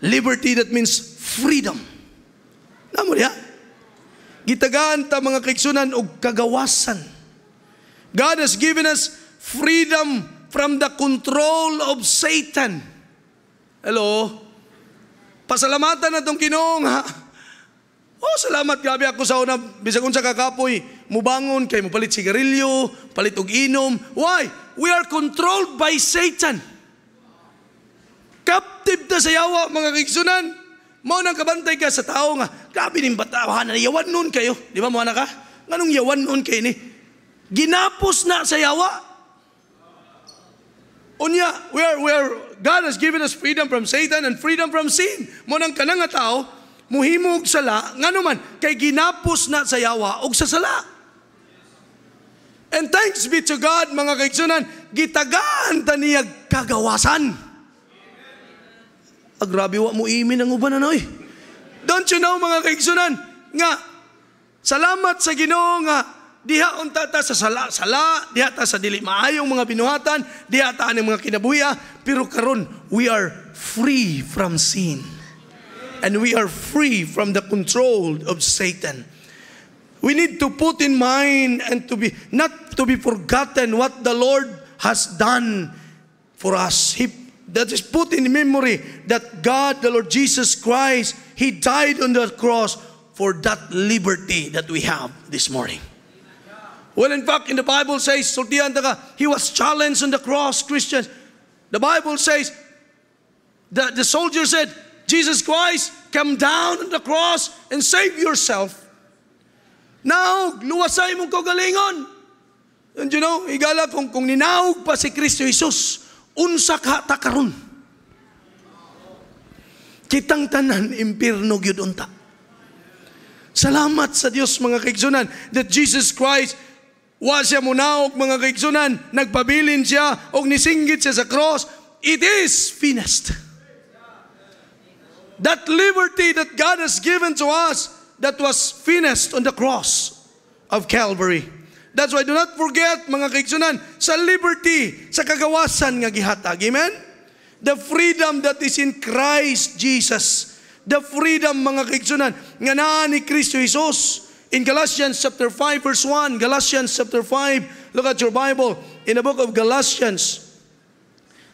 Liberty that means freedom. Namo niya? Gitagaan ta mga kaiksunan og kagawasan. God has given us freedom from the control of Satan. Hello? Pasalamatan na tong Ginoo nga Oh, salamat grabe ako sa una bisag unsa ka kakapoy mubangon kay mupalit sigarilyo, palit og inom. Why? We are controlled by Satan. Captive ta sa yawa mga kigsunan. Mao nang kabantay ka sa tao nga, grabe ning batawahan na yawan nun kayo. Di ba mo na ka? Nganong yawan nun kay ni? Ginapos na sa yawa. Unya, we where God has given us freedom from Satan and freedom from sin. Mo nang kanang nga tao, muhimog sala, ngano man, kay ginapos na sa yawa og sa sala. And thanks be to God, mga kaigsunan, gitagaan taniyag kagawasan. Ah, grabe wa mo imin ang uban ano eh. Don't you know mga kaigsunan? Nga, salamat sa ginoo nga diha unta ta sa sala, sala diha ta sa dili maayong mga binuhatan, diha ta ang mga kinabuya, pero karon we are free from sin. And we are free from the control of Satan. We need to put in mind and to be not to be forgotten what the Lord has done for us. He that is put in memory that God, the Lord Jesus Christ, He died on the cross for that liberty that we have this morning. Well, in fact, in the Bible says, he was challenged on the cross, Christians. The Bible says, the, the soldier said, Jesus Christ, come down on the cross and save yourself. Now, luwasay mong kagalingon. And you know, igala kung, kung ninawag pa si Kristo Jesus, unsak ha ta karon. Kitang tanan impirno gyud unta. Salamat sa Dios mga kaigsoonan that Jesus Christ wa siya munaog mga kaigsoonan nagpabilin siya og nisinggit siya sa cross. It is finished. That liberty that God has given to us that was finished on the cross of Calvary. That's why do not forget, mga kaiksunan, sa liberty, sa kagawasan nga gihatag. Amen? The freedom that is in Christ Jesus. The freedom, mga kaiksunan, nga naa ni Kristo Jesus. In Galatians chapter 5 verse 1, Galatians chapter 5, look at your Bible. In the book of Galatians,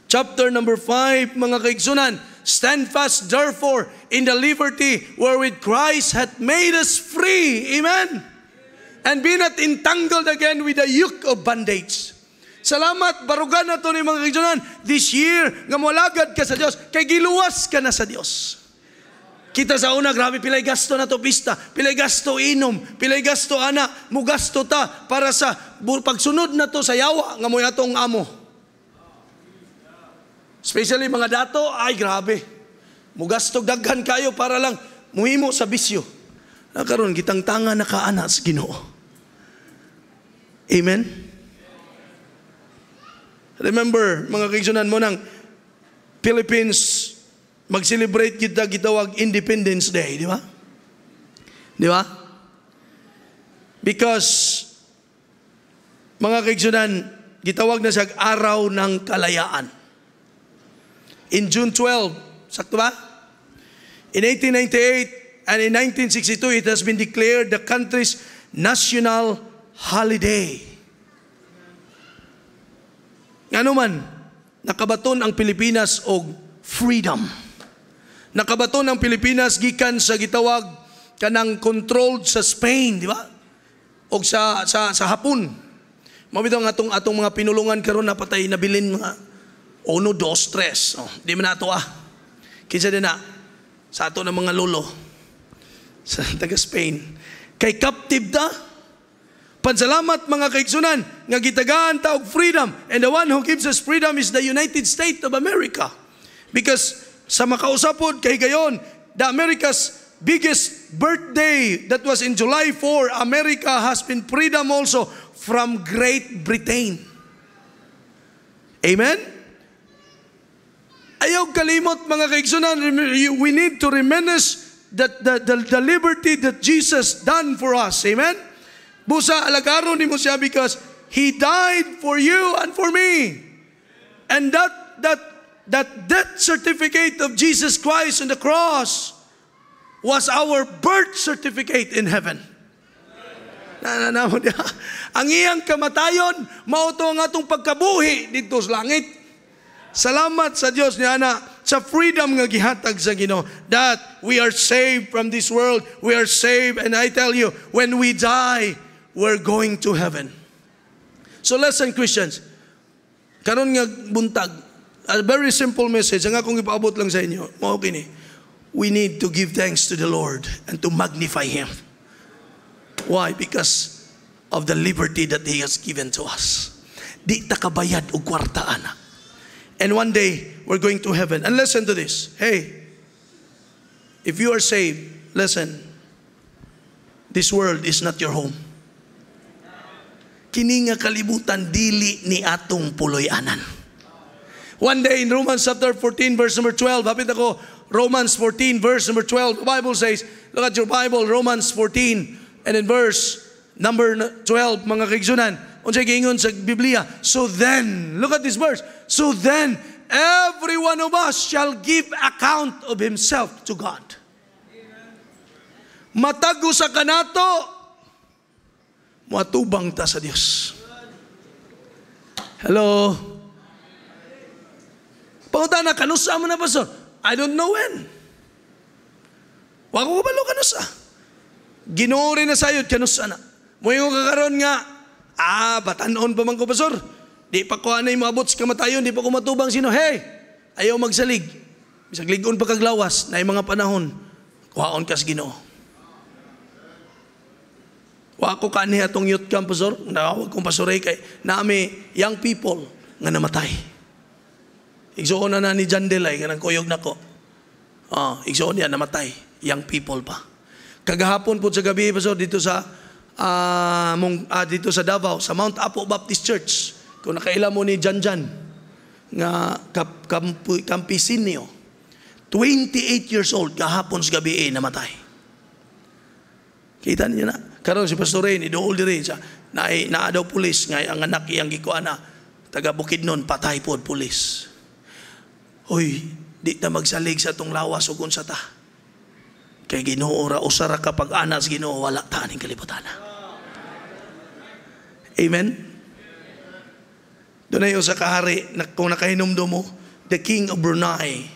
chapter number 5, mga kaigsunan, Stand fast therefore in the liberty wherewith Christ hath made us free. Amen? And be not entangled again with the yoke of bondage. Salamat, barugan na to ni mga kaigsoonan. This year, nga molagad ka sa Dios, kay giluwas ka na sa Dios. Kita sa una, grabe, pilay gasto na to pista, pilay gasto inom, pilay gasto ana, mugasto ta para sa pagsunod na to sa yawa, nga mo yatong amo. Especially mga dato, ay grabe. Mugastog daghan kayo para lang muhimo sa bisyo. Nakaroon, gitangtanga na kaana sa ginoo. Amen? Remember, mga kaigsunan mo ng Philippines, mag-celebrate kita gitawag Independence Day, di ba? Di ba? Because, mga kaigsunan, gitawag na siya araw ng kalayaan. In June 12, sakto ba? In 1898 and in 1962, it has been declared the country's national holiday. Ngano man, nakabaton ang Pilipinas og freedom. Nakabaton ang Pilipinas gikan sa gitawag kanang controlled sa Spain, di ba? O sa sa sa Hapon. Mabito nga atong atong mga pinulungan karon napatay bilin mga uno, dos, tres. Oh, di man ato ah. Kinsa din na sa ato ng mga lolo sa taga Spain. Kay captive ta, Pansalamat mga kaigsunan nga gitagaan ta og freedom and the one who gives us freedom is the United States of America. Because sa makausapod kay gayon, the America's biggest birthday that was in July 4, America has been freedom also from Great Britain. Amen? Ayaw kalimot mga kaigsunan, we need to reminisce that the, the, the liberty that Jesus done for us. Amen? Busa alagaron nimo siya because he died for you and for me. And that that that death certificate of Jesus Christ on the cross was our birth certificate in heaven. Nananamo niya. Ang iyang kamatayon, mauto ang atong pagkabuhi dito sa langit. Salamat sa Dios niya na sa freedom nga gihatag sa Ginoo that we are saved from this world we are saved and I tell you when we die we're going to heaven. So listen, Christians, karon nga buntag, a very simple message, ang akong ipaabot lang sa inyo, mao kini. We need to give thanks to the Lord and to magnify Him. Why? Because of the liberty that He has given to us. Di takabayad o kwarta ana. And one day, we're going to heaven. And listen to this. Hey, if you are saved, listen. This world is not your home kini nga kalibutan dili ni atong puloy-anan. One day in Romans chapter 14 verse number 12, hapit ako Romans 14 verse number 12, the Bible says, look at your Bible, Romans 14 and in verse number 12 mga kaigsunan, unsay giingon sa Biblia, so then, look at this verse, so then every one of us shall give account of himself to God. Matag usa kanato, matubang ta sa Dios. Hello? Panguta na, kanusa mo na, Pastor? I don't know when. Wako ko balo kanusa. Ginori na sa'yo, kanusa na. Muyong kakaroon nga, ah, batanon pa man ko, Pastor? Di pa ko anay maabot sa kamatayon, di pa ko matubang sino. Hey, ayaw magsalig. Bisag ligon pa kaglawas na mga panahon, kuhaon kas ginoo. Wa ko kani atong youth camp, pastor. Na kong pasuray eh, kay nami young people nga namatay. Igsoon na na ni John Delay, ganang kuyog na ko. Oh, ah, igsoon niya, namatay. Young people pa. Kagahapon po sa gabi, pastor, dito sa uh, mong, uh, dito sa Davao, sa Mount Apo Baptist Church. Kung nakaila mo ni Jan Jan, nga kap, kamp, kampisinyo, 28 years old, kahapon sa gabi, eh, namatay. Kita niyo na. Karon si Pastor Rain, idool diri siya. Na, naa daw pulis, nga ang anak iyang gikuana. Taga bukid nun, patay po pulis. Uy, di ta magsalig sa tong lawas o sa ta. Kay ginoo ra usara kapag anas ginoo, wala ta aning kalibutan. Amen? Doon ay sa kahari, na, kung nakahinumdo mo, the king of Brunei,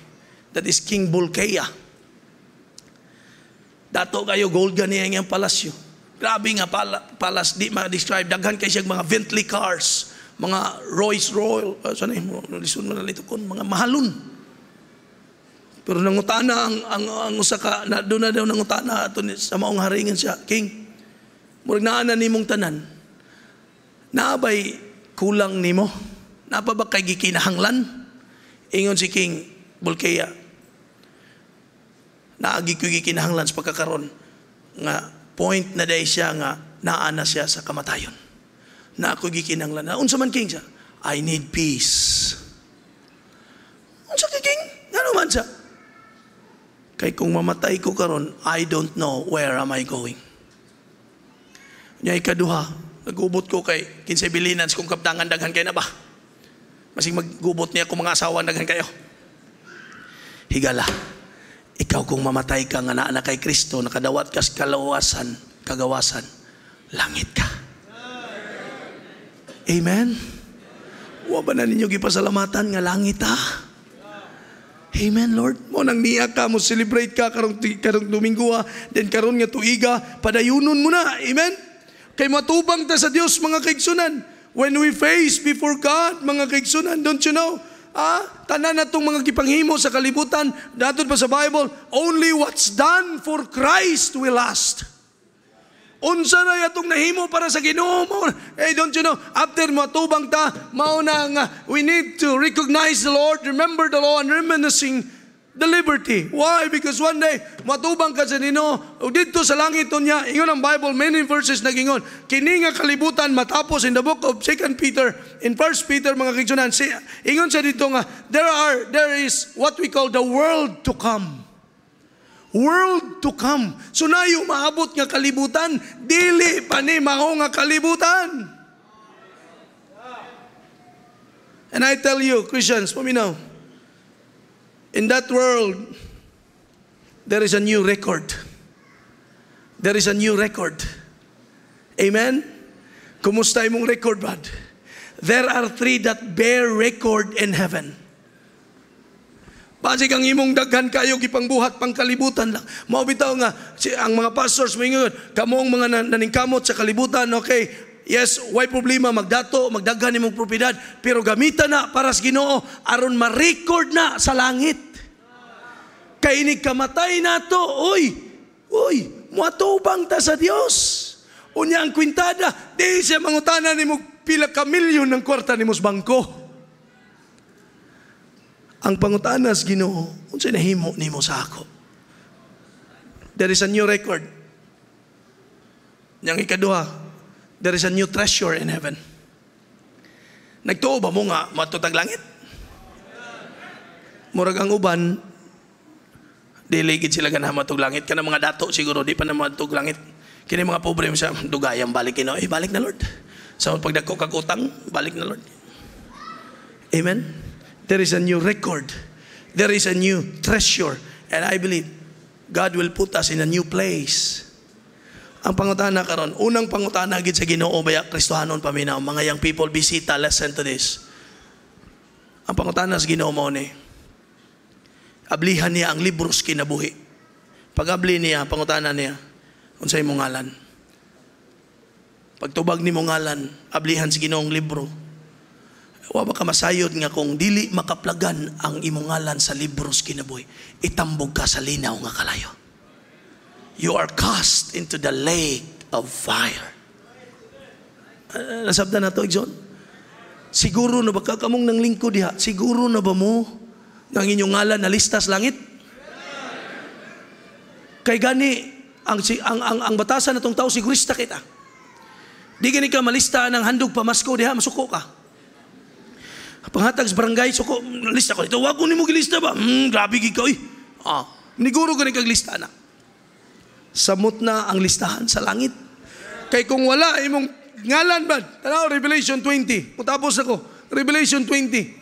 that is King Bulkaya, Dato kayo, gold ganiyang ang palasyo. Grabe nga pala, palas, di ma-describe. Daghan kay siyang mga Bentley cars, mga Rolls Royce, uh, ah, man yung mga, mga mahalon. Pero nangutana ang, ang, ang usaka, na, do na daw nangutana ato, sa maong haringan siya, King, murag na nimong tanan, naabay kulang nimo, napa ba kay gikinahanglan? Ingon si King Bulkeya, naagi ko gikinahanglan sa pagkakaroon nga point na day siya nga naa na siya sa kamatayon. Na ako gikinahanglan na unsa man king siya, I need peace. Unsa kay king? Ano man siya? Kay kung mamatay ko karon, I don't know where am I going. Nya ikaduha, nagubot ko kay kinsay bilinan kung kaptangan daghan kay na ba. Masing maggubot niya kung mga asawa daghan kayo. Higala. Ikaw kung mamatay ka nga naanak kay Kristo, nakadawat ka sa kalawasan, kagawasan, langit ka. Amen? Wa ba na ninyo gipasalamatan nga langit ta? Amen, Lord. Mo nang niya ka, mo celebrate ka karong, karong Domingo ha. Then karon nga tuiga, padayunon mo na. Amen? Kay matubang ta sa Dios mga kaigsunan. When we face before God, mga kaigsunan, don't you know? ah, tanan na itong mga gipanghimo sa kalibutan, datod pa sa Bible, only what's done for Christ will last. Unsa na yatong nahimo para sa Ginoo mo? Hey, don't you know? After matubang ta, mao na nga we need to recognize the Lord, remember the law and reminiscing the liberty. Why? Because one day, matubang ka sa nino, dito sa langit niya, ingon ang Bible, many verses nagingon, kini nga kalibutan matapos in the book of 2 Peter, in 1 Peter, mga kigsunan, si, ingon sa dito nga, there are, there is what we call the world to come. World to come. So na yung maabot nga kalibutan, dili pa ni mao nga kalibutan. And I tell you, Christians, paminaw, In that world, there is a new record. There is a new record. Amen? Kumusta imong record, bad? There are three that bear record in heaven. Pasig kang imong daghan kayo gipangbuhat pang kalibutan lang. Mao bitaw nga si, ang mga pastors moingon, kamong ang mga naningkamot sa kalibutan, okay? Yes, why problema magdato, magdaghan imong propiedad, pero gamita na para sa Ginoo aron ma-record na sa langit. Kay ini kamatay nato, oy, oy, muatubang ta sa Dios. Unya ang kwintada, di siya mangutana nimo pila ka milyon ng kwarta nimo sa bangko. Ang pangutana sa Ginoo, unsa nahimo nimo sa ako? There is a new record. Yang ikaduha, there is a new treasure in heaven. Nagtuo ba mo nga matutag langit? Murag ang uban, diligid sila ganang matug langit. Kanang mga dato siguro, di pa na matug langit. Kini mga problema siya, dugayan, balik ino. Eh, balik na Lord. Sa so, pagdako kagutang, balik na Lord. Amen? There is a new record. There is a new treasure. And I believe God will put us in a new place. Ang pangutana karon, unang pangutana gid sa Ginoo baya Kristohanon paminaw mga young people bisita listen to this. Ang pangutana sa Ginoo mo ni ablihan niya ang libro sa kinabuhi. Pagabli niya, pangutana niya, unsay imong ngalan? Pagtubag ni mong ngalan, ablihan sa Ginoo ang libro. Wa ba ka masayod nga kung dili makaplagan ang imong ngalan sa libro sa kinabuhi, itambog ka sa linaw nga kalayo you are cast into the lake of fire. Uh, nasabda na to, John? Siguro na ba ka kamong nang lingkod diha? Siguro na ba mo ng inyong ngalan na listas langit? Kay gani, ang, ang, ang, ang batasan natong tao, sigurista kita. Di gani ka malista ng handog pamasko diha, masuko ka. Panghatag sa barangay, suko, lista ko. Ito, wag ko ni mo gilista ba? Hmm, grabe gikaw eh. Ah, niguro ka ni kaglista na samot na ang listahan sa langit. Kay kung wala imong ngalan ba? Tanaw, Revelation 20. Matapos ako. Revelation 20.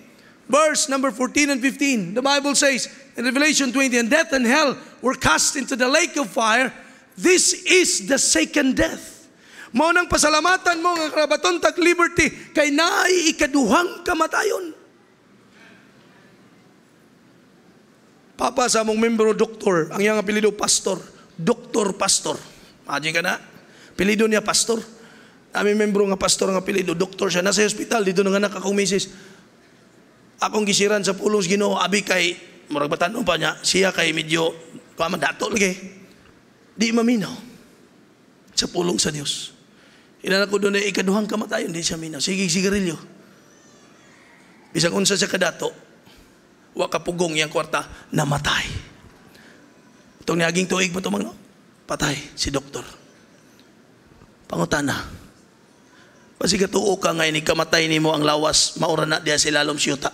Verse number 14 and 15. The Bible says, in Revelation 20, And death and hell were cast into the lake of fire. This is the second death. Mao nang pasalamatan mo nga karabaton tag liberty kay naay ikaduhang kamatayon. Papa sa among membro doktor, ang iyang apelido pastor Doktor Pastor. Maji ka na? Pilido niya pastor. Kami membro nga pastor nga pilido, doktor siya. Nasa hospital, dito na nga akong misis. Akong gisiran sa pulos ginoo, abi kay, murag batanong pa niya, siya kay medyo, kaman dato lagi. Di maminaw. Sa pulong sa Dios. Ilan ako doon na eh, ikaduhang kamatayon, di siya minaw. Sige, sigarilyo. Bisang unsa sa kadato, wakapugong yang kwarta, namatay. Itong naging tuig po tumang, no? Patay si doktor. Pangutana. Basi katuo ka ngayon, ikamatay ni mo ang lawas, maura na diya si lalom siyuta,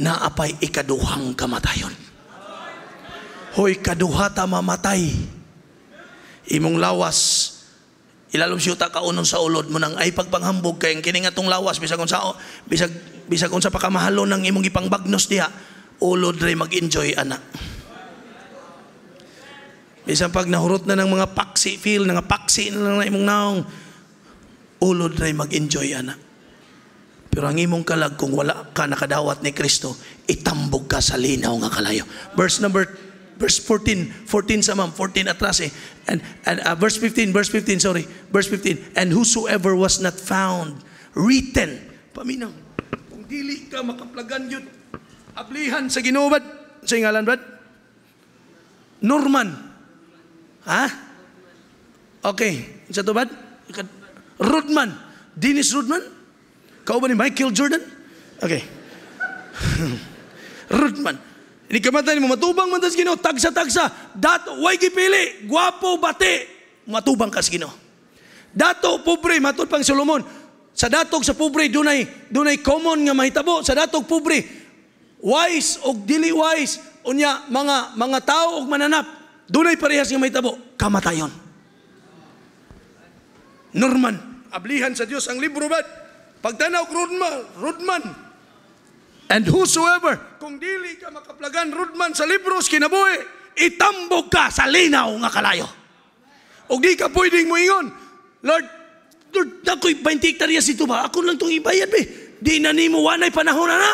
naapay ikaduhang kamatayon. Hoy, kaduha ta mamatay. Imong lawas, ilalom siyuta kaunon sa ulod mo nang ay pagpanghambog kay kini nga tong lawas bisag unsa oh, bisag bisag unsa pa kamahalo nang imong gipangbagnos diha ulod ray mag-enjoy ana Bisan pag nahurot na ng mga paksi feel, nga paksi na lang na imong naong, ulod oh, na mag-enjoy ana. Pero ang imong kalag kung wala ka nakadawat ni Kristo, itambog ka sa linaw nga kalayo. Verse number verse 14, 14 sa ma'am, 14 atras eh. And, and uh, verse 15, verse 15, sorry, verse 15. And whosoever was not found, written, paminaw, kung dili ka makaplagan yun, ablihan sa ginubad, sa ingalan brad, Norman, Ha? Okay. Sa tubad? Rudman. Dennis Rudman? Kau ba ni Michael Jordan? Okay. Rudman. Ini kamatan ni matubang man tas Ginoo tagsa-tagsa. Dato way gipili, guwapo bati. Matubang kas Ginoo. Dato pobre matud pang Solomon. Sa datog sa pobre dunay dunay common nga mahitabo sa datog pobre. Wise og dili wise unya mga mga tao og mananap Dunay parehas nga may tabo, kamatayon. Norman, ablihan sa Dios ang libro ba? Pagtanaw Rodman, Rodman. And whosoever, kung dili ka makaplagan Rodman sa libros kinabuhi, itambog ka sa linaw nga kalayo. O di ka pwedeng moingon, Lord, Lord, ako'y 20 hektarya sito ba? Ako lang itong ibayad be. Di na ni mo wanay panahon na na.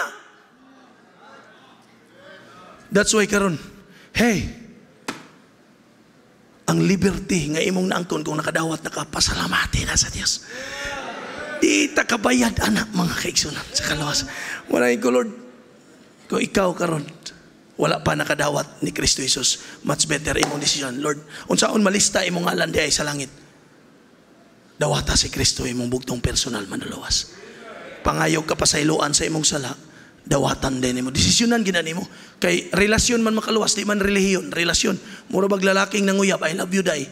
That's why karon. Hey, ang liberty nga imong naangkon kung nakadawat nakapasalamati na sa Dios. Di takabayad anak mga kaigsunan sa kalawas. Wala ko Lord, kung ikaw karon wala pa nakadawat ni Kristo Jesus, much better imong decision. Lord, unsaon malista imong ngalan di sa langit. Dawata si Kristo imong bugtong personal manulawas. Pangayog ka pa sa iluan sa imong sala dawatan din mo. Desisyonan ginan mo. Kay relasyon man makaluwas, di man relihiyon, relasyon. Muro bag lalaking nanguyab, I love you dai.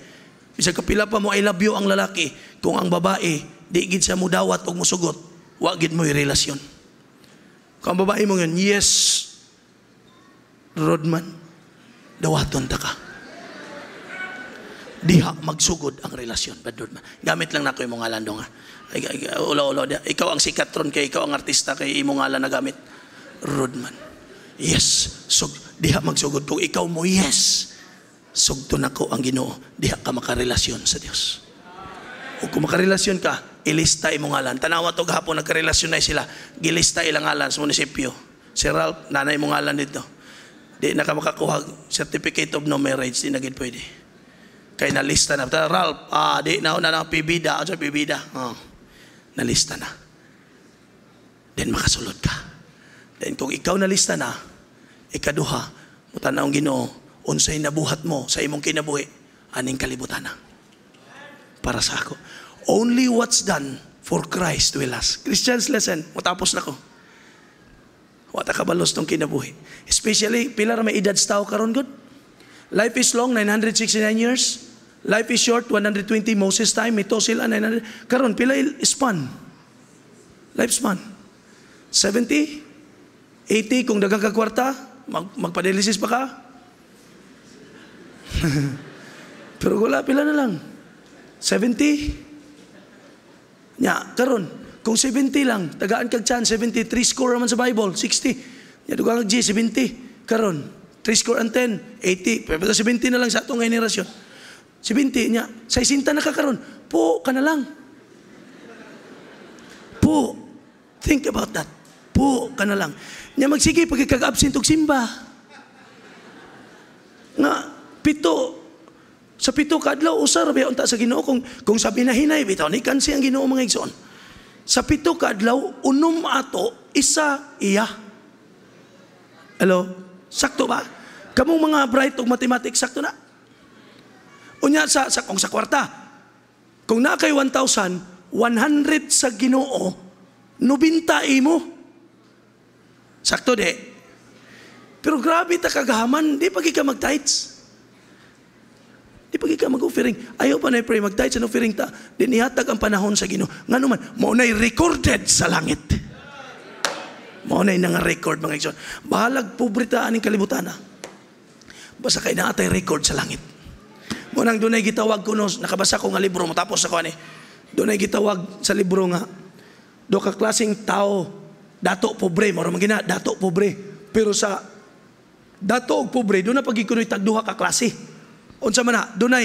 Bisag kapila pa mo I love you ang lalaki, kung ang babae di gid sa mo dawat og musugot, wagid mo mo relasyon. Kung ang babae mo yun, yes, Rodman, dawaton ta ka. Diha magsugod ang relasyon, bad Rodman. Gamit lang na ko yung mga landong ah. ha. Ulaw-ulaw. Ikaw ang sikat ron, kay ikaw ang artista kay imong ngalan na gamit. Rodman. Yes. So, diha magsugod ko. Ikaw mo, yes. Sugto na ang ginoo. Diha ka makarelasyon sa Dios. O kung makarelasyon ka, ilista imong ngalan. Tanawa to gahapon nagkarelasyon na sila. Gilista ilang ngalan sa munisipyo. Si Ralph, nanay mong ngalan dito. Di na ka makakuha certificate of no marriage, di na gid pwede. Kay nalista na. Ta Ralph, ah di na una na pibida, ano sa pibida. Oh. Nalista na. Then makasulod ka. Then kung ikaw na lista na, ikaduha, ang ginoo, unsay nabuhat mo sa imong kinabuhi, aning kalibutan na. Para sa ako. Only what's done for Christ will last. Christians, lesson, matapos na ko. Wata kabalos tong kinabuhi. Especially, pilar may edad sa tao karon good. Life is long, 969 years. Life is short, 120 Moses time. Ito sila, 900. Karon, pila span. Lifespan. 70? 80 kung dagang kwarta, mag magpadialysis pa ka. Pero wala, pila na lang. 70? Nya, karon kung 70 lang, tagaan kag chan, 73 score naman sa Bible, 60. Nya, dugang kag G, 70. Karon 3 score ang 10, 80. Pero 70 na lang sa atong generasyon. 70 nya, 60 na ka karon Po ka na lang. Po. Think about that. Po ka na lang. Nya magsige pagkag-absent og simba. Nga pito sa pito kadlaw usar ba unta sa Ginoo kung kung sabi na hinay bitaw ni kansi ang Ginoo mga igsoon. Sa pito kadlaw unom ato isa iya. Hello? Sakto ba? Kamong mga bright og mathematics sakto na. Unya sa, sa kung sa kwarta. Kung na kay 1,000, 100 sa Ginoo, 90 imo. Sakto de. Pero grabe ta kagaman, di pagi ka mag-tights. Di pagi ka mag-offering. Ayaw pa na pray mag-tights and offering ta. Di nihatag ang panahon sa Ginoo. Nga naman, maunay recorded sa langit. Maunay nga record mga igsoon. Bahalag pubritaan ang kalibutan na. Ah. Basta kay naatay record sa langit. Mo nang dunay gitawag ko nos, nakabasa ko nga libro matapos tapos ako ani. Dunay gitawag sa libro nga do ka klasing tao dato pobre, maro man gina, pobre. Pero sa dato pobre, do na pagikunoy tagduha ka klase. Unsa man na, doon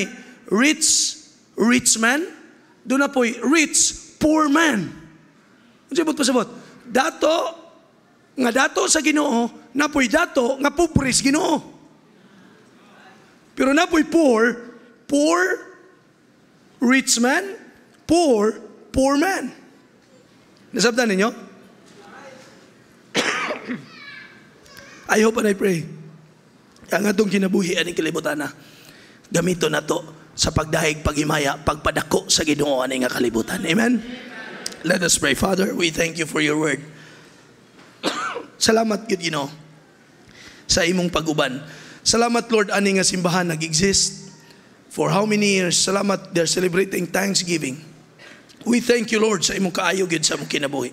rich, rich man, do na po'y rich, poor man. Unsa bot pasabot? Dato, nga dato sa ginoo, na po'y dato, nga pobre sa ginoo. Pero na po'y poor, poor, rich man, poor, poor man. Nasabtan ninyo? I hope and I pray. Ang atong kinabuhi aning kalibutan na gamito na to sa pagdahig, paghimaya, pagpadako sa Ginoo aning nga kalibutan. Amen? Let us pray. Father, we thank you for your word. Salamat gud Ginoo sa imong paguban. Salamat Lord ani nga simbahan nag-exist for how many years. Salamat they're celebrating Thanksgiving. We thank you Lord sa imong kaayo gid sa imong kinabuhi.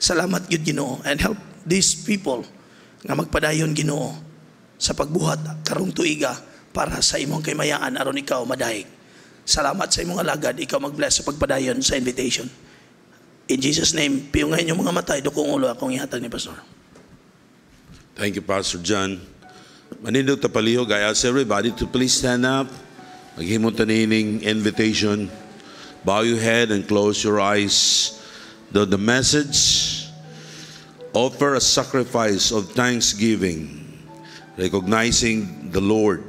Salamat gud Ginoo and help these people nga magpadayon Ginoo sa pagbuhat karong tuiga para sa imong kaymayaan aron ikaw madayeg. Salamat sa imong alagad, ikaw mag-bless sa pagpadayon sa invitation. In Jesus name, piyungahin yung mga matay, dukong ulo akong ihatag ni Pastor. Thank you, Pastor John. Manindog tapalihog, I ask everybody to please stand up. Maghimong tanining invitation. Bow your head and close your eyes. The, the message Offer a sacrifice of thanksgiving, recognizing the Lord,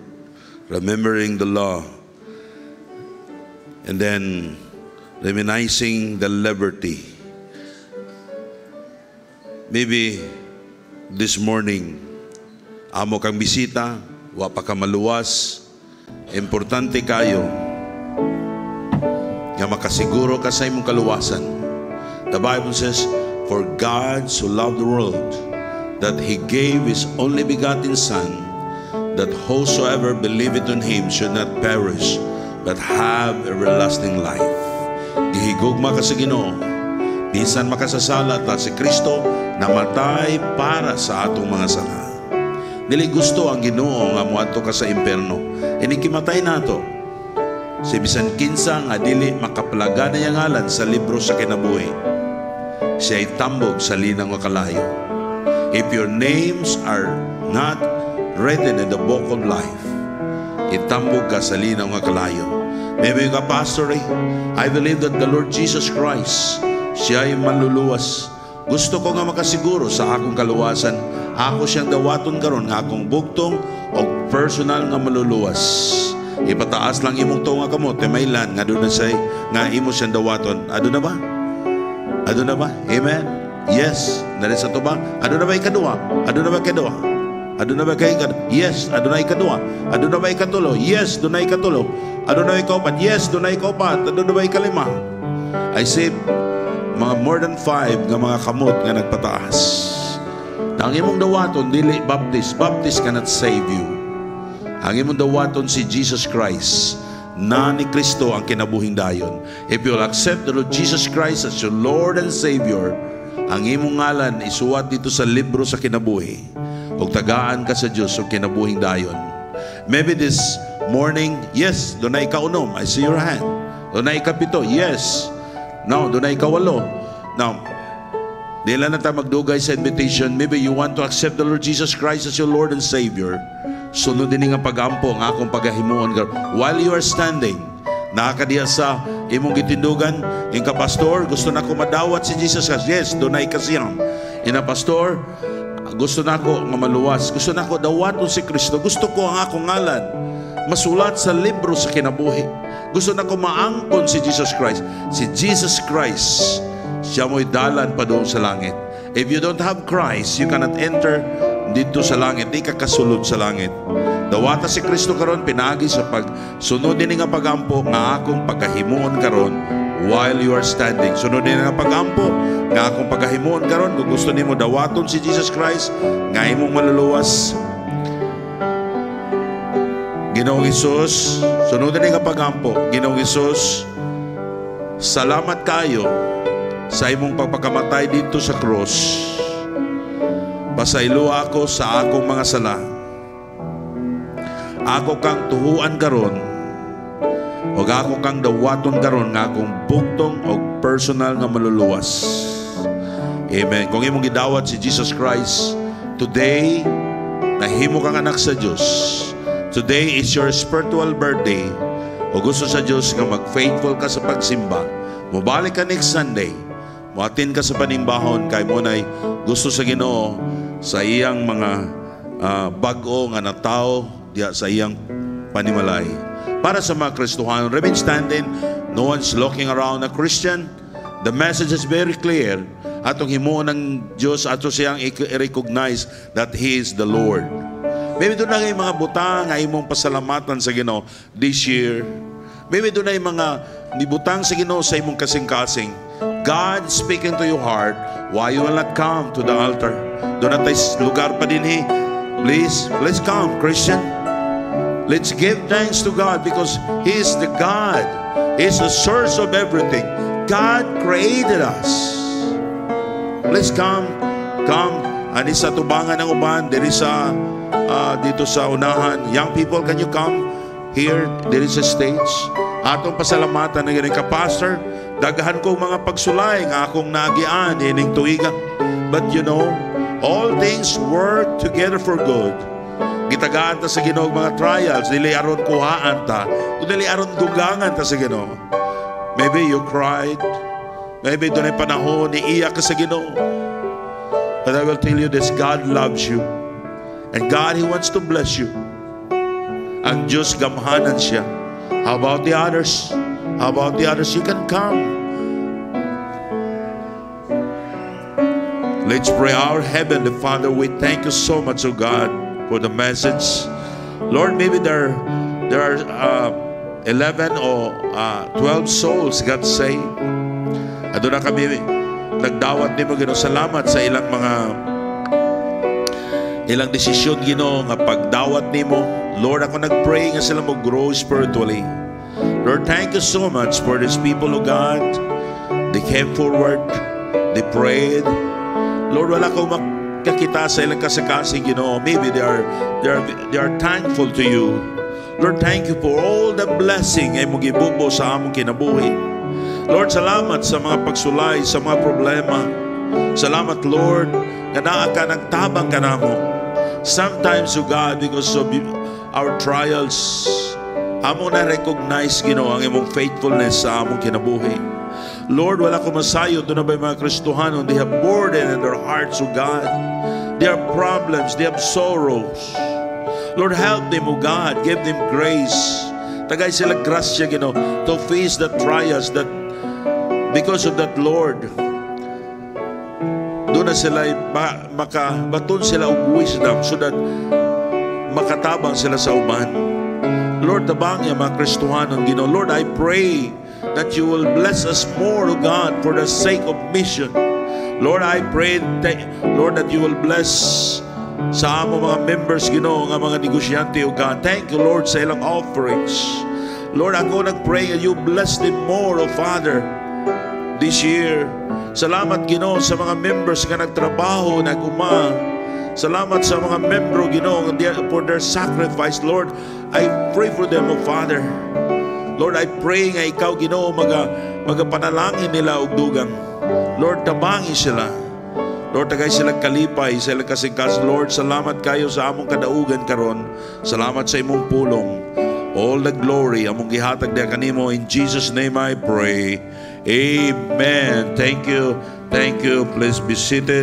remembering the law, and then reminiscing the liberty. Maybe this morning, amo kang bisita, wa pa ka maluwas, importante kayo nga makasiguro ka sa imong kaluwasan. The Bible says, For God so loved the world that he gave his only begotten Son, that whosoever believeth on him should not perish, but have everlasting life. Dihigugma ka sa Ginoo, di san makasasala ta si Kristo namatay para sa atong mga sala. Dili gusto ang Ginoo nga moadto ka sa impierno. Ini kimatay nato. Si bisan kinsa nga dili makaplaga na ngalan sa libro sa kinabuhi siya itambog sa linang kalayo. If your names are not written in the book of life, itambog ka sa linang makalayo. Maybe ka, Pastor Ray, I believe that the Lord Jesus Christ, siya ay manluluwas. Gusto ko nga makasiguro sa akong kaluwasan, ako siyang dawaton karon nga akong bugtong o personal nga maluluwas. Ipataas lang imong tunga kamot, temaylan, nga doon na say, nga imo siyang dawaton. Ado na ba? Ado na ba? Amen? Yes. Nari sa tubang. Ado na ba ikadua? Ado na ba ikadua? Ado na ba kay ikadua? Yes. Ado na ikadua? Ado na ba ikatulo? Yes. Ado na ikatulo? Ado ano na ikaupat? Yes. Ado na ikaupat? Ado na ba ikalima? I say, mga more than five nga mga kamot nga nagpataas. Na ang imong dawaton, dili baptist. Baptist cannot save you. Ang imong dawaton si Jesus Christ na ni Kristo ang kinabuhing dayon. If you'll accept the Lord Jesus Christ as your Lord and Savior, ang imong ngalan isuwat dito sa libro sa kinabuhi. Ug tagaan ka sa Dios ug kinabuhing dayon. Maybe this morning, yes, dunay ka unom. I see your hand. Dunay ka pito. Yes. Now, dunay ka walo. Now, dila na ta magdugay sa invitation. Maybe you want to accept the Lord Jesus Christ as your Lord and Savior. Sunod din nga pagampo ang akong pagahimuon. While you are standing, nakakadiya sa imong gitindugan, inka pastor, gusto na ko madawat si Jesus Christ. Yes, dunay kasiyang. Ina pastor, gusto na ko nga maluwas. Gusto na ko dawaton si Kristo. Gusto ko ang akong ngalan. Masulat sa libro sa kinabuhi. Gusto na ko maangkon si Jesus Christ. Si Jesus Christ, siya mo'y dalan pa doon sa langit. If you don't have Christ, you cannot enter dito sa langit, di kakasulod sa langit. Dawata si Kristo karon pinagi sa pagsunod din nga pagampo nga akong pagkahimuon karon while you are standing. Sunod din nga pagampo nga akong pagkahimuon karon kung gusto nimo dawaton si Jesus Christ nga imong maluluwas. Ginoong Isus, sunod din nga pagampo. Ginoong Isus, salamat kayo sa imong pagpakamatay dito sa cross Pasailo ako sa akong mga sala. Ako kang tuhuan karon o ako kang dawaton karon nga akong buktong o personal nga maluluwas. Amen. Kung imong gidawat si Jesus Christ, today, nahimo kang anak sa Dios. Today is your spiritual birthday. O gusto sa Dios nga mag-faithful ka sa pagsimba. Mubalik ka next Sunday. Muatin ka sa panimbahon kay mo gusto sa Ginoo sa iyang mga uh, bago nga na tao diya sa iyang panimalay. Para sa mga Kristohano, remain standing. No one's looking around a Christian. The message is very clear. Atong himuon ng Diyos, ato siyang i-recognize that He is the Lord. Maybe doon na kayo mga buta nga imong pasalamatan sa Ginoo this year. Maybe doon na mga nibutang sa Ginoo sa imong kasing-kasing God speaking to your heart, why you will not come to the altar? Doon natin lugar pa din he. Eh. Please, please come, Christian. Let's give thanks to God because He is the God. He is the source of everything. God created us. Please come, come. Ani sa tubangan ng uban, there is a, uh, dito sa unahan. Young people, can you come? Here, there is a stage. Atong pasalamatan na ganun ka, Pastor. Pastor, Daghan kong mga pagsulay nga akong nagian ining tuiga. But you know, all things work together for good. Gitagaan ta sa Ginoo mga trials, dili aron kuhaan ta, dili aron dugangan ta sa Ginoo. Maybe you cried. Maybe dunay ay panahon, iiyak ka sa Ginoo. But I will tell you this, God loves you. And God, He wants to bless you. Ang Diyos, gamhanan siya. How about the others? How about the others? You can come. Let's pray. Our Heavenly Father, we thank you so much, O oh God, for the message. Lord, maybe there, there are uh, 11 or uh, 12 souls God say. Ado na kami nagdawat ni mo Ginoo salamat sa ilang mga ilang desisyon gino nga pagdawat ni mo. Lord, ako nagpray nga sila mo grow spiritually. Lord, thank you so much for these people, O God. They came forward. They prayed. Lord, wala akong makakita sa ilang kasakasing, you know, maybe they are, they are, they are thankful to you. Lord, thank you for all the blessing ay mong ibubo sa among kinabuhi. Lord, salamat sa mga pagsulay, sa mga problema. Salamat, Lord, na naa ka, nagtabang ka na mo. Sometimes, O God, because of our trials, Among na recognize Ginoo ang imong faithfulness sa among kinabuhi. Lord, wala ko masayo doon na ba mga Kristohanon. They have burden in their hearts, O God. They have problems. They have sorrows. Lord, help them, O God. Give them grace. Tagay sila grasya, Ginoo, to face the trials that because of that, Lord, doon na sila ma, maka, baton sila og wisdom so that makatabang sila sa uban. Lord, tabangya mga Kristuhanon, Gino. Lord, I pray that you will bless us more, O God, for the sake of mission. Lord, I pray, that, Lord, that you will bless sa among mga members, Gino, nga mga negosyante, O God. Thank you, Lord, sa ilang offerings. Lord, ako nag-pray that you bless them more, O Father, this year. Salamat, Gino, sa mga members nga nagtrabaho, naguma, Salamat sa mga membro, Ginoong, for their sacrifice, Lord. I pray for them, O Father. Lord, I pray nga ikaw, Ginoo, mga magapanalangin nila og dugang. Lord, tabangi sila. Lord, tagay sila kalipay, sila kasingkas. Lord, salamat kayo sa among kadaugan karon. Salamat sa imong pulong. All the glory among gihatag diha kanimo in Jesus name I pray. Amen. Thank you. Thank you. Please be seated.